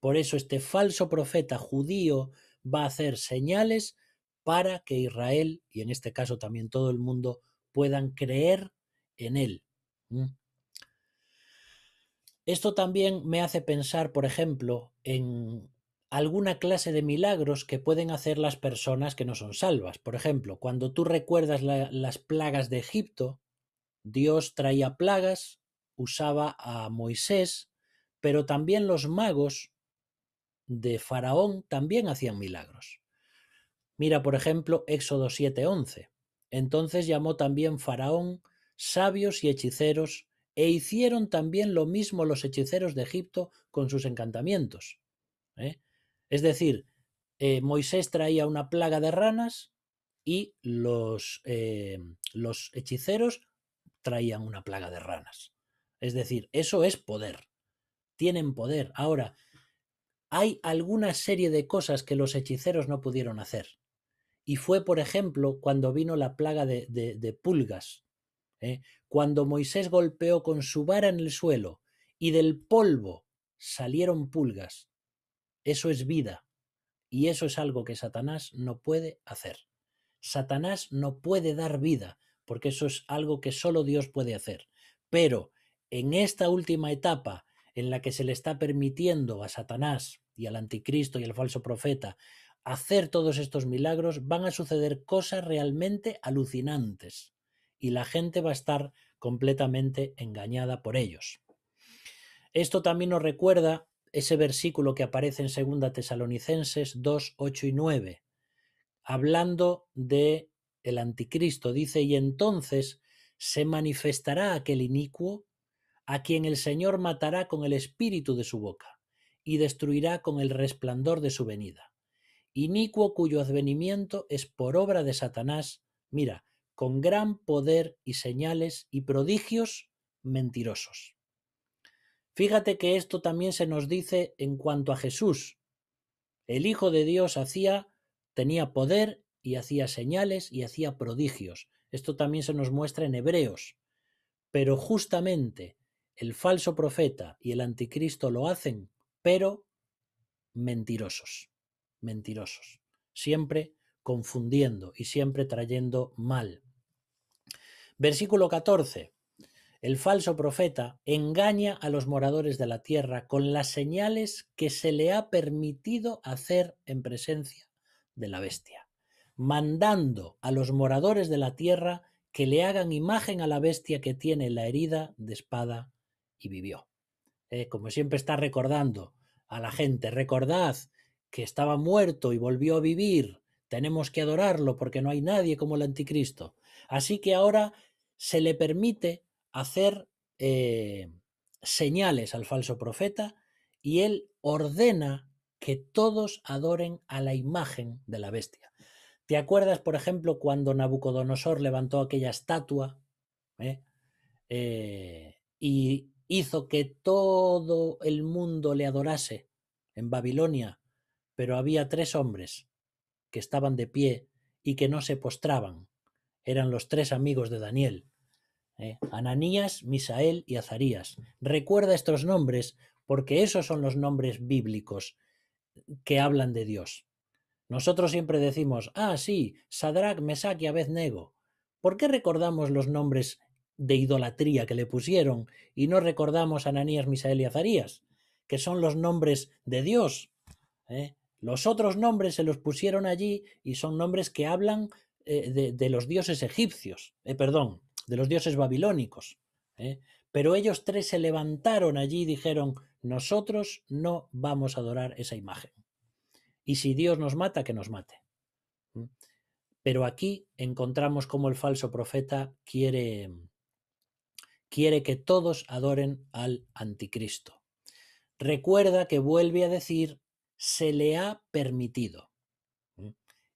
Por eso este falso profeta judío va a hacer señales para que Israel, y en este caso también todo el mundo, puedan creer en él. Esto también me hace pensar, por ejemplo, en alguna clase de milagros que pueden hacer las personas que no son salvas. Por ejemplo, cuando tú recuerdas las plagas de Egipto, Dios traía plagas usaba a Moisés, pero también los magos de Faraón también hacían milagros. Mira, por ejemplo, Éxodo 7:11. Entonces llamó también Faraón sabios y hechiceros, e hicieron también lo mismo los hechiceros de Egipto con sus encantamientos. ¿eh? Es decir, eh, Moisés traía una plaga de ranas y los, eh, los hechiceros traían una plaga de ranas. Es decir, eso es poder. Tienen poder. Ahora, hay alguna serie de cosas que los hechiceros no pudieron hacer. Y fue, por ejemplo, cuando vino la plaga de, pulgas, ¿eh? cuando Moisés golpeó con su vara en el suelo y del polvo salieron pulgas. Eso es vida. Y eso es algo que Satanás no puede hacer. Satanás no puede dar vida, porque eso es algo que solo Dios puede hacer. Pero en esta última etapa en la que se le está permitiendo a Satanás y al anticristo y al falso profeta hacer todos estos milagros, van a suceder cosas realmente alucinantes y la gente va a estar completamente engañada por ellos. Esto también nos recuerda ese versículo que aparece en 2 Tesalonicenses 2, 8 y 9, hablando de el anticristo, dice, y entonces se manifestará aquel inicuo a quien el Señor matará con el espíritu de su boca, y destruirá con el resplandor de su venida. Inicuo cuyo advenimiento es por obra de Satanás, mira, con gran poder y señales y prodigios mentirosos. Fíjate que esto también se nos dice en cuanto a Jesús. El Hijo de Dios hacía, tenía poder y hacía señales y hacía prodigios. Esto también se nos muestra en Hebreos. Pero justamente el falso profeta y el anticristo lo hacen, pero mentirosos, mentirosos, siempre confundiendo y siempre trayendo mal. Versículo 14. El falso profeta engaña a los moradores de la tierra con las señales que se le ha permitido hacer en presencia de la bestia, mandando a los moradores de la tierra que le hagan imagen a la bestia que tiene la herida de espada y vivió. Eh, como siempre está recordando a la gente, recordad que estaba muerto y volvió a vivir, tenemos que adorarlo porque no hay nadie como el anticristo. Así que ahora se le permite hacer eh, señales al falso profeta y él ordena que todos adoren a la imagen de la bestia. ¿Te acuerdas, por ejemplo, cuando Nabucodonosor levantó aquella estatua eh, y hizo que todo el mundo le adorase en Babilonia, pero había tres hombres que estaban de pie y que no se postraban. Eran los tres amigos de Daniel, ¿eh? Ananías, Misael y Azarías. Recuerda estos nombres porque esos son los nombres bíblicos que hablan de Dios. Nosotros siempre decimos, ah, sí, Sadrach, Mesach y Abednego. ¿Por qué recordamos los nombres de idolatría que le pusieron y no recordamos Ananías, Misael y Azarías, que son los nombres de Dios. ¿eh? Los otros nombres se los pusieron allí y son nombres que hablan eh, de, los dioses egipcios, eh, perdón, de los dioses babilónicos. Pero ellos tres se levantaron allí y dijeron, nosotros no vamos a adorar esa imagen. Y si Dios nos mata, que nos mate. ¿Mm? Pero aquí encontramos cómo el falso profeta quiere, quiere que todos adoren al anticristo. Recuerda que vuelve a decir, se le ha permitido.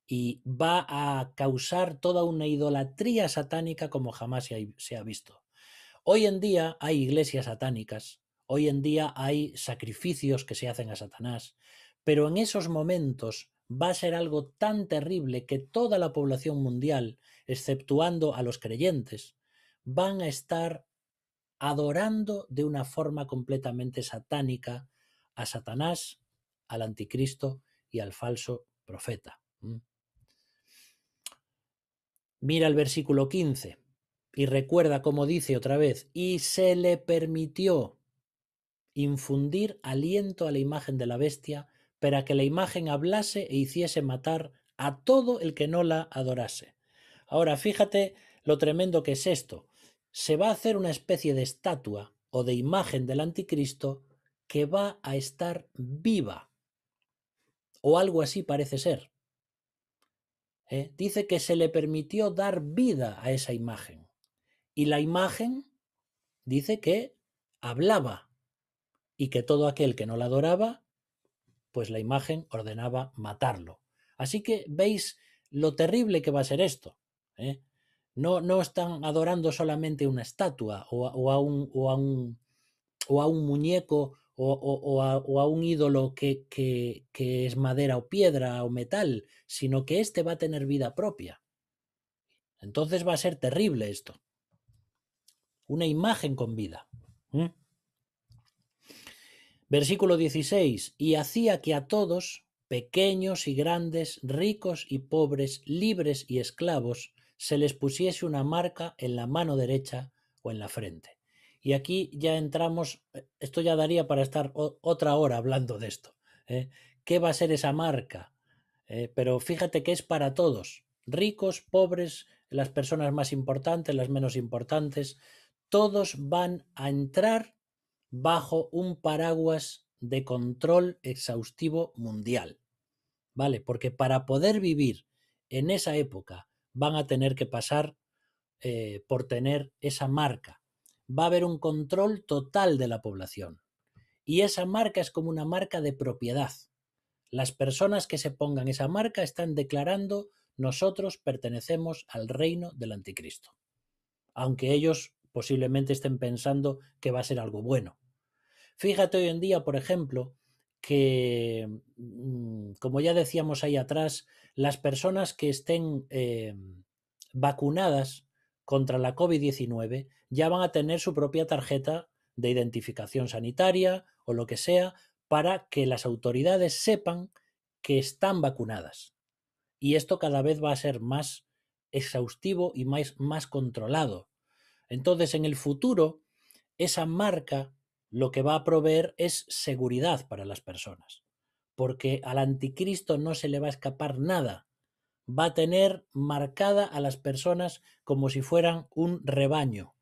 Y va a causar toda una idolatría satánica como jamás se ha visto. Hoy en día hay iglesias satánicas, hoy en día hay sacrificios que se hacen a Satanás, pero en esos momentos va a ser algo tan terrible que toda la población mundial, exceptuando a los creyentes, van a estar adorando de una forma completamente satánica a Satanás, al anticristo y al falso profeta. Mira el versículo 15 y recuerda cómo dice otra vez, y se le permitió infundir aliento a la imagen de la bestia para que la imagen hablase e hiciese matar a todo el que no la adorase. Ahora fíjate lo tremendo que es esto se va a hacer una especie de estatua o de imagen del anticristo que va a estar viva. O algo así parece ser. ¿Eh? Dice que se le permitió dar vida a esa imagen. Y la imagen dice que hablaba y que todo aquel que no la adoraba, pues la imagen ordenaba matarlo. Así que veis lo terrible que va a ser esto. ¿eh? No, no están adorando solamente una estatua o, a, un, o, a, un, o a, un, muñeco o, a, a, un ídolo que, que, es madera o piedra o metal, sino que éste va a tener vida propia. Entonces va a ser terrible esto. Una imagen con vida. Versículo 16. Y hacía que a todos, pequeños y grandes, ricos y pobres, libres y esclavos, se les pusiese una marca en la mano derecha o en la frente. Y aquí ya entramos, eh, esto ya daría para estar otra hora hablando de esto. ¿eh? ¿Qué va a ser esa marca? Eh, pero fíjate que es para todos, ricos, pobres, las personas más importantes, las menos importantes, todos van a entrar bajo un paraguas de control exhaustivo mundial. ¿Vale? Porque para poder vivir en esa época van a tener que pasar eh, por tener esa marca. Va a haber un control total de la población. Y esa marca es como una marca de propiedad. Las personas que se pongan esa marca están declarando nosotros pertenecemos al reino del anticristo. Aunque ellos posiblemente estén pensando que va a ser algo bueno. Fíjate hoy en día, por ejemplo, que, mm, como ya decíamos ahí atrás, las personas que estén eh, vacunadas contra la COVID-19 ya van a tener su propia tarjeta de identificación sanitaria o lo que sea para que las autoridades sepan que están vacunadas. Y esto cada vez va a ser más exhaustivo y más, más controlado. Entonces, en el futuro, esa marca lo que va a proveer es seguridad para las personas, porque al anticristo no se le va a escapar nada, va a tener marcada a las personas como si fueran un rebaño.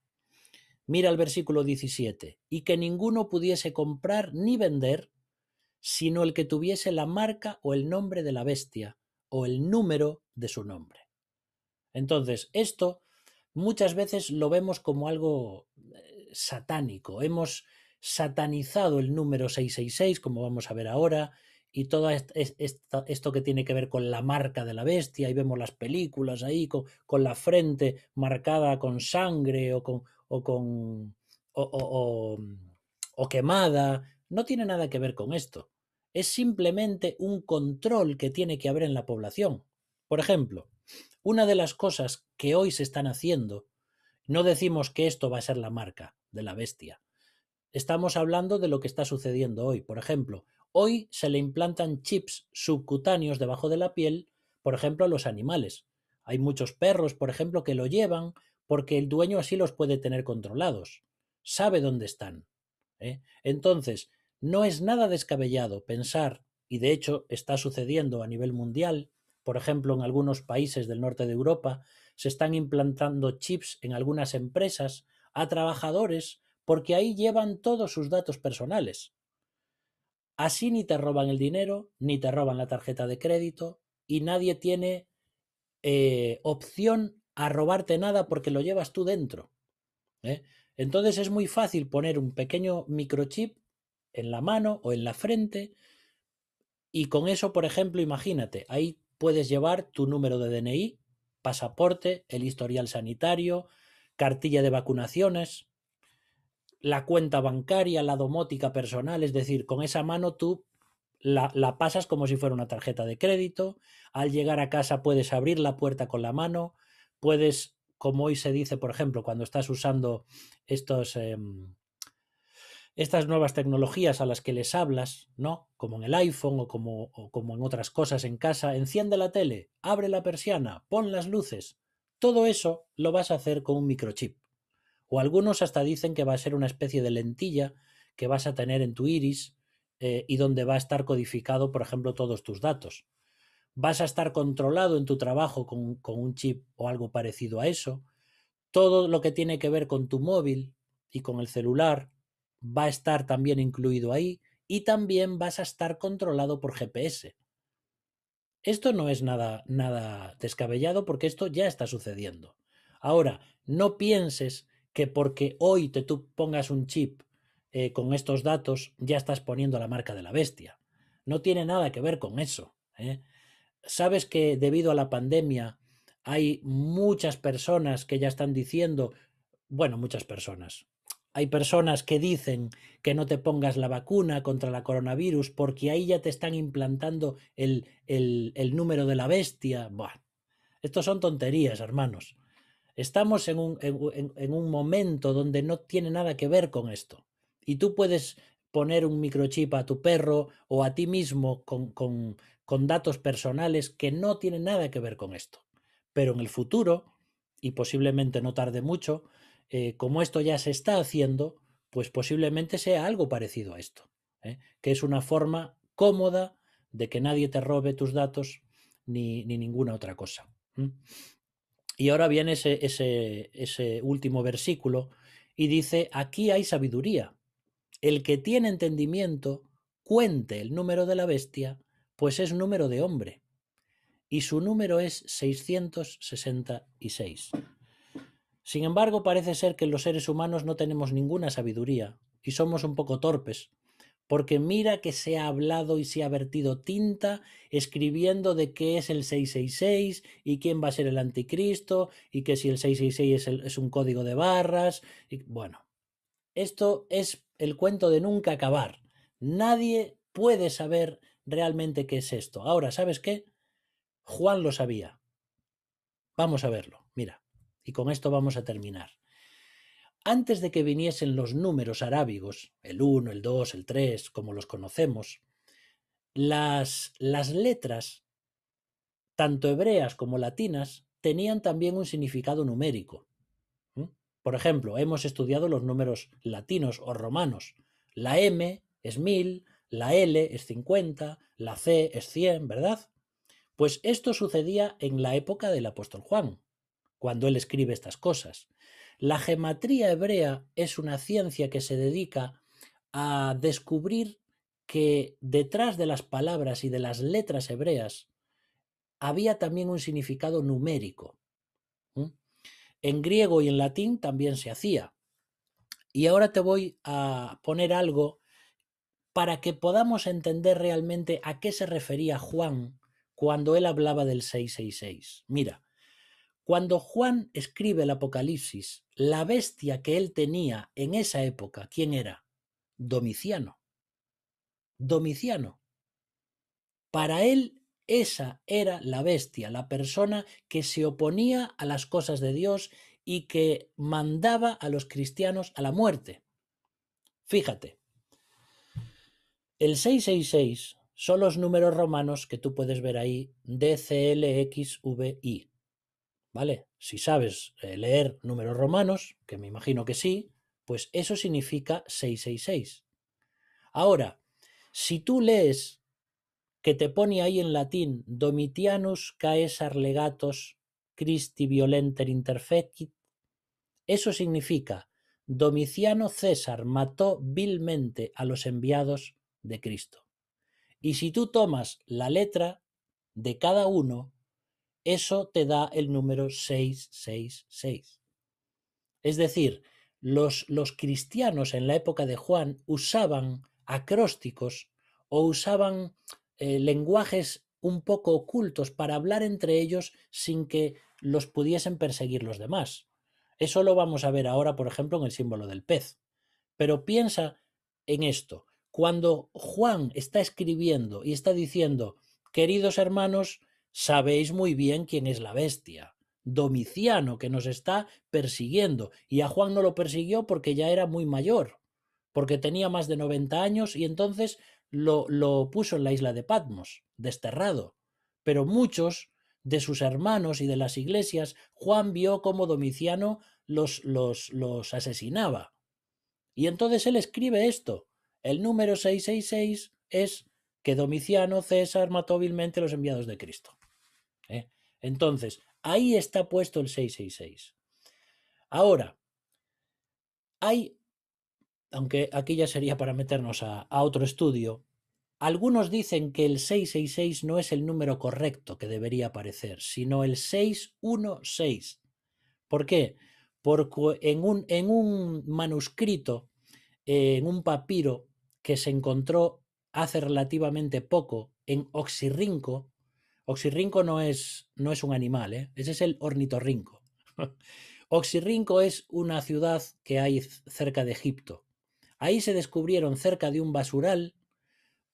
Mira el versículo 17, y que ninguno pudiese comprar ni vender, sino el que tuviese la marca o el nombre de la bestia, o el número de su nombre. Entonces, esto muchas veces lo vemos como algo eh, satánico. Hemos satanizado el número 666, como vamos a ver ahora, y todo esto que tiene que ver con la marca de la bestia, y vemos las películas ahí con, la frente marcada con sangre o con, o quemada, no tiene nada que ver con esto. Es simplemente un control que tiene que haber en la población. Por ejemplo, una de las cosas que hoy se están haciendo, no decimos que esto va a ser la marca de la bestia, Estamos hablando de lo que está sucediendo hoy. Por ejemplo, hoy se le implantan chips subcutáneos debajo de la piel, por ejemplo, a los animales. Hay muchos perros, por ejemplo, que lo llevan porque el dueño así los puede tener controlados. Sabe dónde están. ¿eh? Entonces, no es nada descabellado pensar, y de hecho está sucediendo a nivel mundial, por ejemplo, en algunos países del norte de Europa, se están implantando chips en algunas empresas a trabajadores porque ahí llevan todos sus datos personales. Así ni te roban el dinero, ni te roban la tarjeta de crédito y nadie tiene eh, opción a robarte nada porque lo llevas tú dentro. ¿eh? Entonces es muy fácil poner un pequeño microchip en la mano o en la frente y con eso, por ejemplo, imagínate, ahí puedes llevar tu número de DNI, pasaporte, el historial sanitario, cartilla de vacunaciones, la cuenta bancaria, la domótica personal, es decir, con esa mano tú la, pasas como si fuera una tarjeta de crédito, al llegar a casa puedes abrir la puerta con la mano, puedes, como hoy se dice, por ejemplo, cuando estás usando estos... Em, estas nuevas tecnologías a las que les hablas, ¿no? Como en el iPhone o como, o como, en otras cosas en casa, enciende la tele, abre la persiana, pon las luces. Todo eso lo vas a hacer con un microchip o algunos hasta dicen que va a ser una especie de lentilla que vas a tener en tu iris eh, y donde va a estar codificado, por ejemplo, todos tus datos. Vas a estar controlado en tu trabajo con, con un chip o algo parecido a eso. Todo lo que tiene que ver con tu móvil y con el celular va a estar también incluido ahí y también vas a estar controlado por GPS. Esto no es nada, nada descabellado porque esto ya está sucediendo. Ahora, no pienses que porque hoy te tú pongas un chip eh, con estos datos, ya estás poniendo la marca de la bestia. No tiene nada que ver con eso. ¿eh? Sabes que debido a la pandemia hay muchas personas que ya están diciendo, bueno, muchas personas. Hay personas que dicen que no te pongas la vacuna contra la coronavirus porque ahí ya te están implantando el, número de la bestia. Buah, estos son tonterías, hermanos. Estamos en un, momento donde no tiene nada que ver con esto. Y tú puedes poner un microchip a tu perro o a ti mismo con, con, datos personales que no tienen nada que ver con esto. Pero en el futuro, y posiblemente no tarde mucho, eh, como esto ya se está haciendo, pues posiblemente sea algo parecido a esto, ¿eh? que es una forma cómoda de que nadie te robe tus datos ni, ninguna otra cosa. Y ahora viene ese, ese último versículo y dice, aquí hay sabiduría. El que tiene entendimiento, cuente el número de la bestia, pues es número de hombre. Y su número es 666. Sin embargo, parece ser que los seres humanos no tenemos ninguna sabiduría y somos un poco torpes porque mira que se ha hablado y se ha vertido tinta escribiendo de qué es el 666 y quién va a ser el anticristo y que si el 666 es, un código de barras. Y, bueno, esto es el cuento de nunca acabar. Nadie puede saber realmente qué es esto. Ahora, ¿sabes qué? Juan lo sabía. Vamos a verlo, mira. Y con esto vamos a terminar antes de que viniesen los números arábigos, el 1, el 2, el 3, como los conocemos, las, las letras, tanto hebreas como latinas, tenían también un significado numérico. Por ejemplo, hemos estudiado los números latinos o romanos. La M es 1000, la L es 50, la C es 100, ¿verdad? Pues esto sucedía en la época del apóstol Juan, cuando él escribe estas cosas. La gematría hebrea es una ciencia que se dedica a descubrir que detrás de las palabras y de las letras hebreas había también un significado numérico. En griego y en latín también se hacía. Y ahora te voy a poner algo para que podamos entender realmente a qué se refería Juan cuando él hablaba del 666. Mira, cuando Juan escribe el Apocalipsis, la bestia que él tenía en esa época, ¿quién era? Domiciano. Domiciano. Para él esa era la bestia, la persona que se oponía a las cosas de Dios y que mandaba a los cristianos a la muerte. Fíjate, el 666 son los números romanos que tú puedes ver ahí, DCLXVI. Si sabes eh, leer números romanos, que me imagino que sí, pues eso significa 666. Ahora, si tú lees que te pone ahí en latín Domitianus caesar legatos Christi violenter interfecit, eso significa Domiciano César mató vilmente a los enviados de Cristo. Y si tú tomas la letra de cada uno, eso te da el número 666. Es decir, los, cristianos en la época de Juan usaban acrósticos o usaban eh, lenguajes un poco ocultos para hablar entre ellos sin que los pudiesen perseguir los demás. Eso lo vamos a ver ahora, por ejemplo, en el símbolo del pez. Pero piensa en esto. Cuando Juan está escribiendo y está diciendo, queridos hermanos, sabéis muy bien quién es la bestia. Domiciano, que nos está persiguiendo. Y a Juan no lo persiguió porque ya era muy mayor, porque tenía más de 90 años y entonces lo, puso en la isla de Patmos, desterrado. Pero muchos de sus hermanos y de las iglesias, Juan vio cómo Domiciano los, los, los asesinaba. Y entonces él escribe esto. El número 666 es que Domiciano César mató vilmente los enviados de Cristo. ¿eh? Entonces, ahí está puesto el 666. Ahora, hay, aunque aquí ya sería para meternos a, otro estudio, algunos dicen que el 666 no es el número correcto que debería aparecer, sino el 616. ¿Por qué? Porque en un, en un manuscrito, eh, en un papiro que se encontró hace relativamente poco en Oxirrinco, Oxirrinco no es, no es un animal, ¿eh? ese es el ornitorrinco. Oxirrinco es una ciudad que hay cerca de Egipto. Ahí se descubrieron cerca de un basural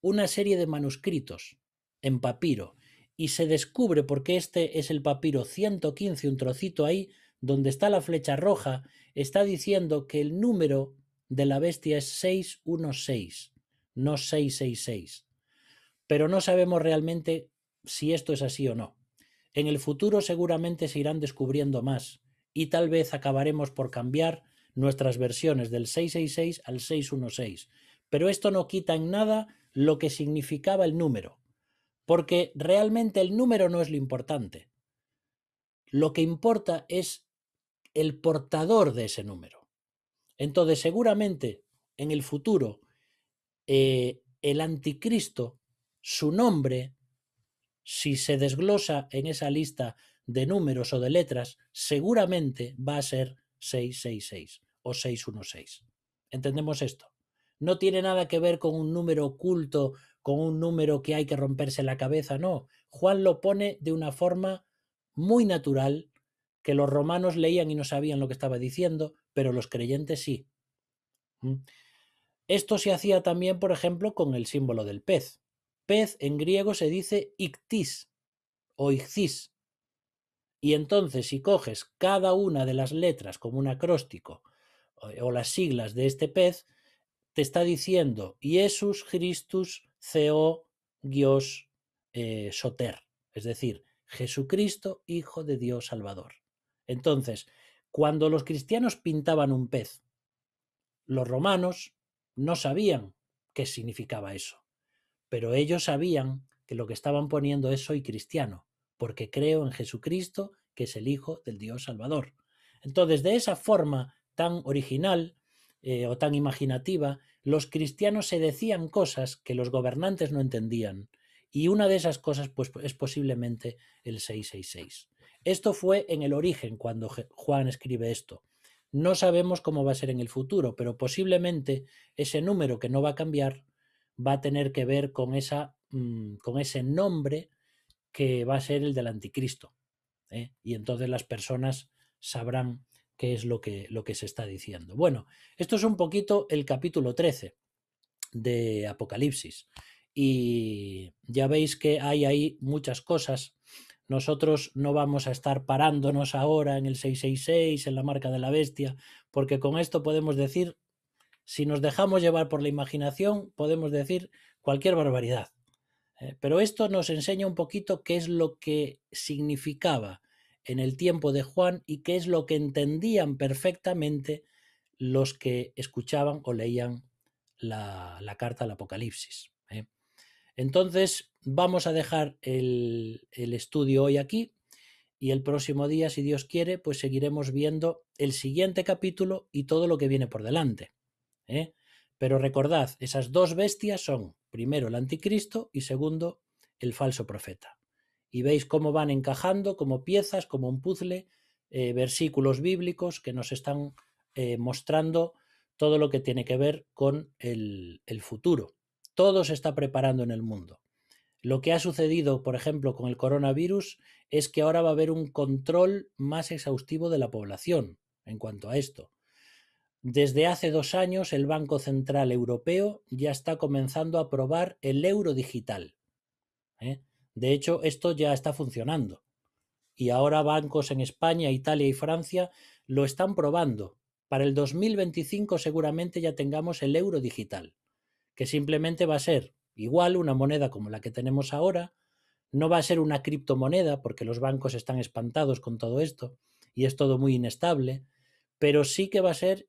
una serie de manuscritos en papiro y se descubre porque este es el papiro 115, un trocito ahí donde está la flecha roja, está diciendo que el número de la bestia es 616, no 666. Pero no sabemos realmente si esto es así o no. En el futuro seguramente se irán descubriendo más y tal vez acabaremos por cambiar nuestras versiones del 666 al 616. Pero esto no quita en nada lo que significaba el número, porque realmente el número no es lo importante. Lo que importa es el portador de ese número. Entonces, seguramente en el futuro, eh, el anticristo, su nombre si se desglosa en esa lista de números o de letras, seguramente va a ser 666 o 616. ¿Entendemos esto? No tiene nada que ver con un número oculto, con un número que hay que romperse la cabeza, no. Juan lo pone de una forma muy natural, que los romanos leían y no sabían lo que estaba diciendo, pero los creyentes sí. ¿Mm? Esto se hacía también, por ejemplo, con el símbolo del pez pez en griego se dice ictis o ictis Y entonces si coges cada una de las letras como un acróstico eh, o las siglas de este pez, te está diciendo Jesús Christus Ceo Dios eh, Soter, es decir, Jesucristo, Hijo de Dios Salvador. Entonces, cuando los cristianos pintaban un pez, los romanos no sabían qué significaba eso. Pero ellos sabían que lo que estaban poniendo es soy cristiano, porque creo en Jesucristo, que es el Hijo del Dios Salvador. Entonces, de esa forma tan original eh, o tan imaginativa, los cristianos se decían cosas que los gobernantes no entendían. Y una de esas cosas pues, es posiblemente el 666. Esto fue en el origen cuando Juan escribe esto. No sabemos cómo va a ser en el futuro, pero posiblemente ese número que no va a cambiar va a tener que ver con, esa, mm, con ese nombre que va a ser el del anticristo. ¿eh? Y entonces las personas sabrán qué es lo que, lo que se está diciendo. Bueno, esto es un poquito el capítulo 13 de Apocalipsis. Y ya veis que hay ahí muchas cosas. Nosotros no vamos a estar parándonos ahora en el 666, en la marca de la bestia, porque con esto podemos decir si nos dejamos llevar por la imaginación, podemos decir cualquier barbaridad. ¿eh? Pero esto nos enseña un poquito qué es lo que significaba en el tiempo de Juan y qué es lo que entendían perfectamente los que escuchaban o leían la, carta al Apocalipsis. ¿eh? Entonces, vamos a dejar el, el estudio hoy aquí y el próximo día, si Dios quiere, pues seguiremos viendo el siguiente capítulo y todo lo que viene por delante. ¿eh? Pero recordad, esas dos bestias son, primero, el anticristo y segundo, el falso profeta. Y veis cómo van encajando como piezas, como un puzzle, eh, versículos bíblicos que nos están eh, mostrando todo lo que tiene que ver con el futuro. Todo se está preparando en el mundo. Lo que ha sucedido, por ejemplo, con el coronavirus es que ahora va a haber un control más exhaustivo de la población en cuanto a esto. Desde hace dos años el Banco Central Europeo ya está comenzando a probar el euro digital. ¿eh? De hecho, esto ya está funcionando. Y ahora bancos en España, Italia y Francia lo están probando. Para el 2025 seguramente ya tengamos el euro digital, que simplemente va a ser igual una moneda como la que tenemos ahora, no va a ser una criptomoneda porque los bancos están espantados con todo esto y es todo muy inestable, pero sí que va a ser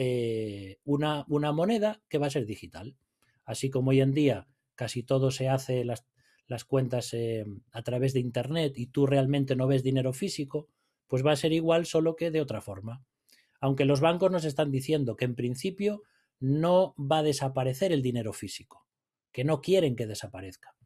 eh, una, moneda que va a ser digital. Así como hoy en día casi todo se hace las, cuentas eh, a través de Internet y tú realmente no ves dinero físico, pues va a ser igual solo que de otra forma. Aunque los bancos nos están diciendo que en principio no va a desaparecer el dinero físico, que no quieren que desaparezca,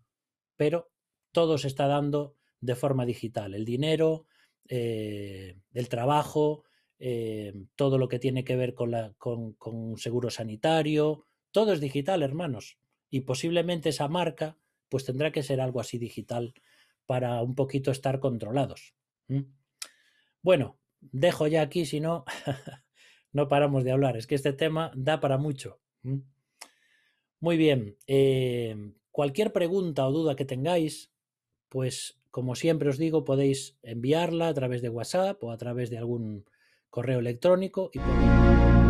pero todo se está dando de forma digital, el dinero, eh, el trabajo, eh, todo lo que tiene que ver con, la, con, seguro sanitario, todo es digital, hermanos. Y posiblemente esa marca pues tendrá que ser algo así digital para un poquito estar controlados. Bueno, dejo ya aquí, si no, no paramos de hablar. Es que este tema da para mucho. Muy bien, eh, cualquier pregunta o duda que tengáis, pues como siempre os digo, podéis enviarla a través de WhatsApp o a través de algún correo electrónico y por